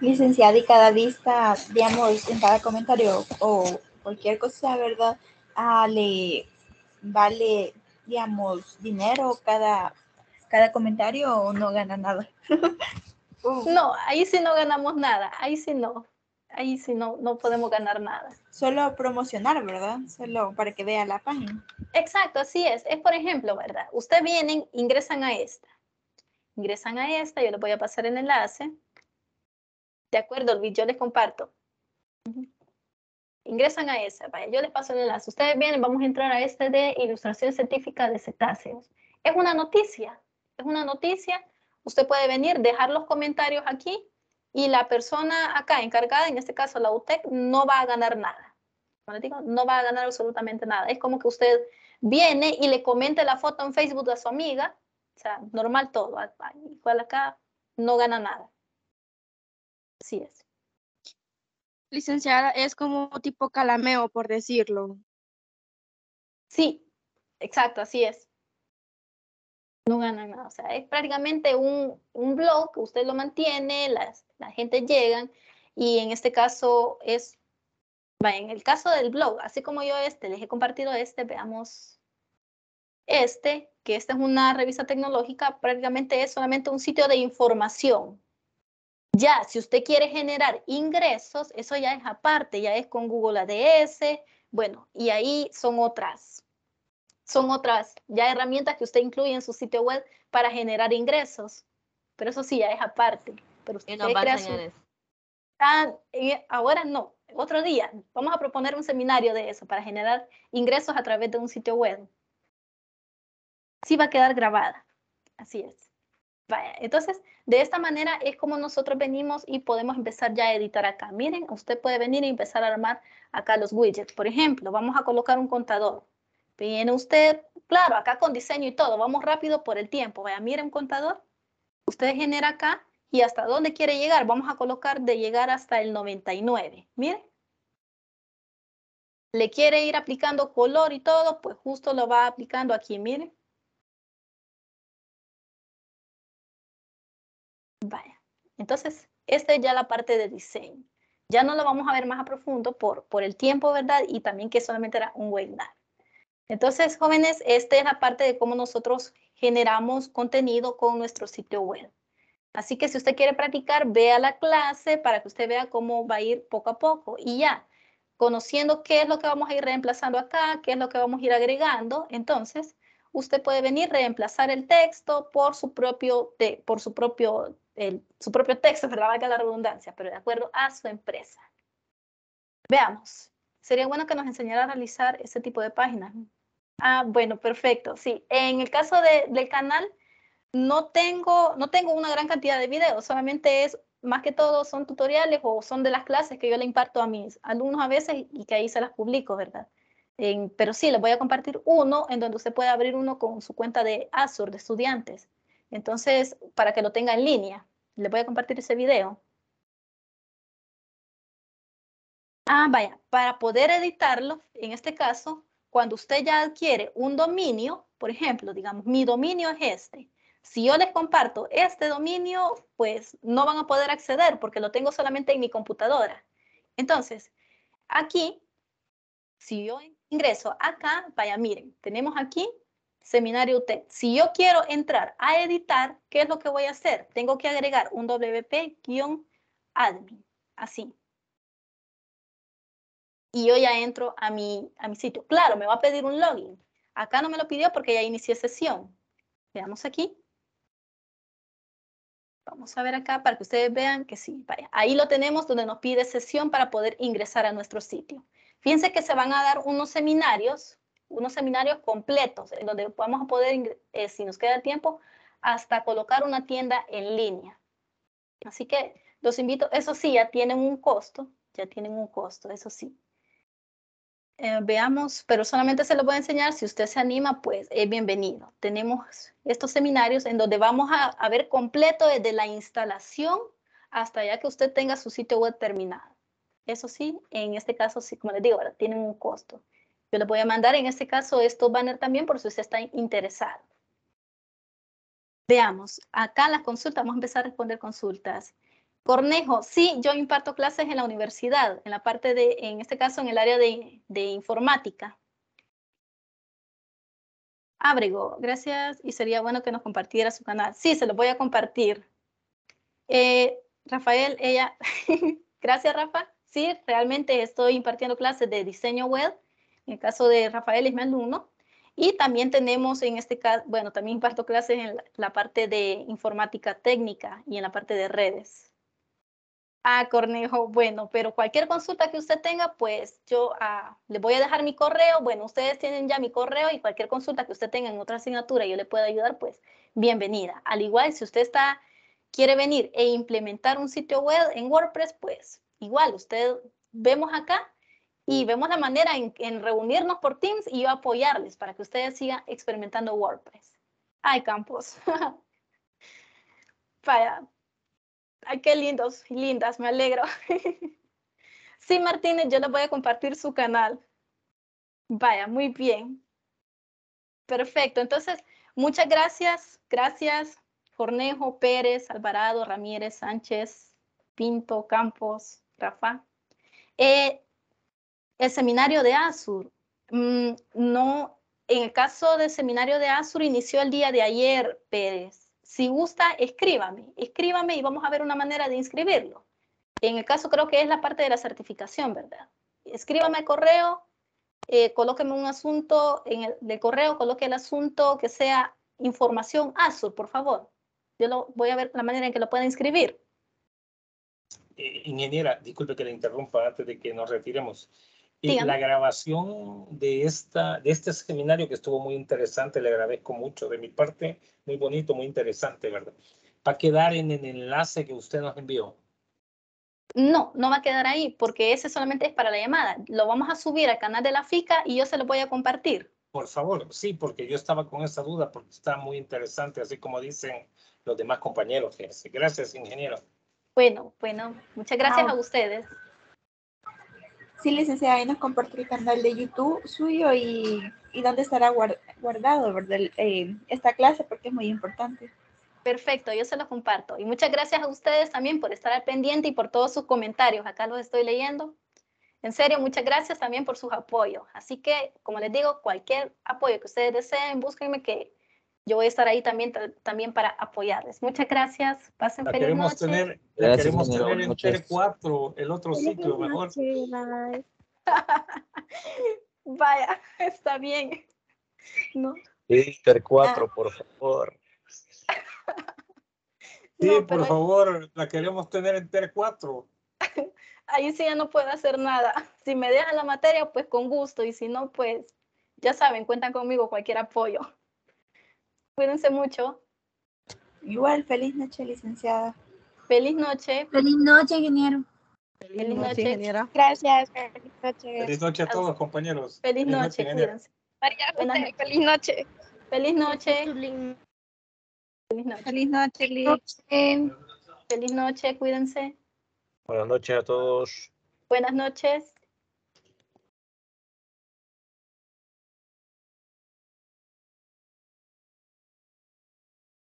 Licenciada, y cada vista, digamos, en cada comentario o cualquier cosa, ¿verdad? Ah, le vale, digamos, dinero cada cada comentario no gana nada. Uh. No, ahí sí no ganamos nada, ahí sí no, ahí sí no, no podemos ganar nada. Solo promocionar, ¿verdad? Solo para que vean la página. Exacto, así es. Es por ejemplo, ¿verdad? Ustedes vienen, ingresan a esta, ingresan a esta, yo les voy a pasar el enlace. De acuerdo, Luis, yo les comparto. Ingresan a esa, vaya, yo les paso el enlace. Ustedes vienen, vamos a entrar a este de ilustración científica de cetáceos. Es una noticia, es una noticia, usted puede venir, dejar los comentarios aquí y la persona acá encargada, en este caso la UTEC, no va a ganar nada. no va a ganar absolutamente nada. Es como que usted viene y le comente la foto en Facebook a su amiga, o sea, normal todo, igual acá no gana nada. Así es. Licenciada, es como tipo calameo, por decirlo. Sí, exacto, así es no ganan nada. O sea, es prácticamente un, un blog, usted lo mantiene, las, la gente llegan y en este caso es, en el caso del blog, así como yo este, les he compartido este, veamos este, que esta es una revista tecnológica, prácticamente es solamente un sitio de información. Ya, si usted quiere generar ingresos, eso ya es aparte, ya es con Google ADS, bueno, y ahí son otras, son otras ya herramientas que usted incluye en su sitio web para generar ingresos. Pero eso sí, ya es aparte. Pero usted ahora no, otro día. Vamos a proponer un seminario de eso para generar ingresos a través de un sitio web. Sí va a quedar grabada. Así es. Vaya, entonces, de esta manera es como nosotros venimos y podemos empezar ya a editar acá. Miren, usted puede venir y empezar a armar acá los widgets. Por ejemplo, vamos a colocar un contador. Viene usted, claro, acá con diseño y todo, vamos rápido por el tiempo. Vaya, mire un contador, usted genera acá y hasta dónde quiere llegar. Vamos a colocar de llegar hasta el 99. Mire. Le quiere ir aplicando color y todo, pues justo lo va aplicando aquí, mire. Vaya, entonces, esta es ya la parte de diseño. Ya no lo vamos a ver más a profundo por, por el tiempo, ¿verdad? Y también que solamente era un webinar. Entonces, jóvenes, esta es la parte de cómo nosotros generamos contenido con nuestro sitio web. Así que si usted quiere practicar, vea la clase para que usted vea cómo va a ir poco a poco y ya, conociendo qué es lo que vamos a ir reemplazando acá, qué es lo que vamos a ir agregando, entonces usted puede venir a reemplazar el texto por su propio, por su propio, su propio texto, ¿verdad? Valga la redundancia, pero de acuerdo a su empresa. Veamos. Sería bueno que nos enseñara a realizar este tipo de páginas. Ah, bueno, perfecto. Sí, en el caso de, del canal, no tengo, no tengo una gran cantidad de videos, solamente es, más que todo, son tutoriales o son de las clases que yo le imparto a mis alumnos a veces y que ahí se las publico, ¿verdad? pero sí, les voy a compartir uno en donde usted puede abrir uno con su cuenta de Azure, de estudiantes. Entonces, para que lo tenga en línea, le voy a compartir ese video. Ah, vaya, para poder editarlo, en este caso, cuando usted ya adquiere un dominio, por ejemplo, digamos, mi dominio es este. Si yo les comparto este dominio, pues no van a poder acceder porque lo tengo solamente en mi computadora. Entonces, aquí, si yo ingreso acá, vaya, miren, tenemos aquí seminario UT. Si yo quiero entrar a editar, ¿qué es lo que voy a hacer? Tengo que agregar un WP-admin, así y yo ya entro a mi, a mi sitio. Claro, me va a pedir un login. Acá no me lo pidió porque ya inicié sesión. Veamos aquí. Vamos a ver acá para que ustedes vean que sí. Ahí lo tenemos donde nos pide sesión para poder ingresar a nuestro sitio. Fíjense que se van a dar unos seminarios, unos seminarios completos, donde vamos a poder, eh, si nos queda tiempo, hasta colocar una tienda en línea. Así que los invito, eso sí, ya tienen un costo, ya tienen un costo, eso sí. Eh, veamos, pero solamente se lo voy a enseñar. Si usted se anima, pues es bienvenido. Tenemos estos seminarios en donde vamos a, ver completo desde la instalación hasta ya que usted tenga su sitio web terminado. Eso sí, en este caso, sí, como les digo, ahora tienen un costo. Yo les voy a mandar en este caso estos banners también por si usted está interesado. Veamos, acá las consultas, vamos a empezar a responder consultas. Cornejo, sí, yo imparto clases en la universidad, en la parte de, en este caso, en el área de, informática. Ábrego, gracias y sería bueno que nos compartiera su canal. Sí, se lo voy a compartir. Eh, Rafael, ella, gracias Rafa. Sí, realmente estoy impartiendo clases de diseño web. En el caso de Rafael es mi alumno. Y también tenemos en este caso, bueno, también imparto clases en la parte de informática técnica y en la parte de redes. Ah, Cornejo, bueno, pero cualquier consulta que usted tenga, pues yo ah, le voy a dejar mi correo. Bueno, ustedes tienen ya mi correo y cualquier consulta que usted tenga en otra asignatura yo le pueda ayudar, pues bienvenida. Al igual, si usted está, quiere venir e implementar un sitio web en WordPress, pues igual, usted vemos acá y vemos la manera en, reunirnos por Teams y yo apoyarles para que ustedes sigan experimentando WordPress. Ay, Campos. Vaya, Ay, qué lindos, lindas, me alegro. sí, Martínez, yo les voy a compartir su canal. Vaya, muy bien. Perfecto, entonces, muchas gracias, gracias, Cornejo, Pérez, Alvarado, Ramírez, Sánchez, Pinto, Campos, Rafa. Eh, el seminario de Azur, mm, no, en el caso del seminario de ASUR inició el día de ayer, Pérez. Si gusta, escríbame, escríbame y vamos a ver una manera de inscribirlo. En el caso creo que es la parte de la certificación, ¿verdad? Escríbame correo, eh, colóqueme un asunto, en el correo coloque el asunto que sea información azul, por favor. Yo lo, voy a ver la manera en que lo pueda inscribir. Eh, ingeniera, disculpe que le interrumpa antes de que nos retiremos. Y la grabación de, esta, de este seminario que estuvo muy interesante, le agradezco mucho de mi parte, muy bonito, muy interesante, ¿verdad? ¿Va a quedar en el enlace que usted nos envió? No, no va a quedar ahí porque ese solamente es para la llamada. Lo vamos a subir al canal de la FICA y yo se lo voy a compartir. Por favor, sí, porque yo estaba con esa duda porque está muy interesante, así como dicen los demás compañeros. Gracias, ingeniero. Bueno, bueno, muchas gracias ah, a ustedes. Sí, licenciada, ahí nos comparto el canal de YouTube suyo y, y dónde estará guardado ¿verdad? Eh, esta clase porque es muy importante. Perfecto, yo se lo comparto. Y muchas gracias a ustedes también por estar al pendiente y por todos sus comentarios. Acá los estoy leyendo. En serio, muchas gracias también por sus apoyos. Así que, como les digo, cualquier apoyo que ustedes deseen, búsquenme que yo voy a estar ahí también, también para apoyarles. Muchas gracias. Pasen feliz queremos Tener, la queremos tener en t 4, el otro sitio mejor. Vaya, está bien. ¿No? t 4, ah. por favor. Sí, por favor, la queremos tener en TER 4. Ahí sí ya no puedo hacer nada. Si me dejan la materia, pues con gusto. Y si no, pues ya saben, cuentan conmigo cualquier apoyo. Cuídense mucho. Igual, feliz noche, licenciada. Feliz noche. Feliz noche, ingeniero. Feliz, noche, ingeniera. Gracias, feliz noche. Feliz noche a todos, compañeros. Feliz, noche, cuídense. María feliz noche. Feliz noche. Feliz noche. Feliz noche, Feliz noche, cuídense. Buenas noches a todos. Buenas noches.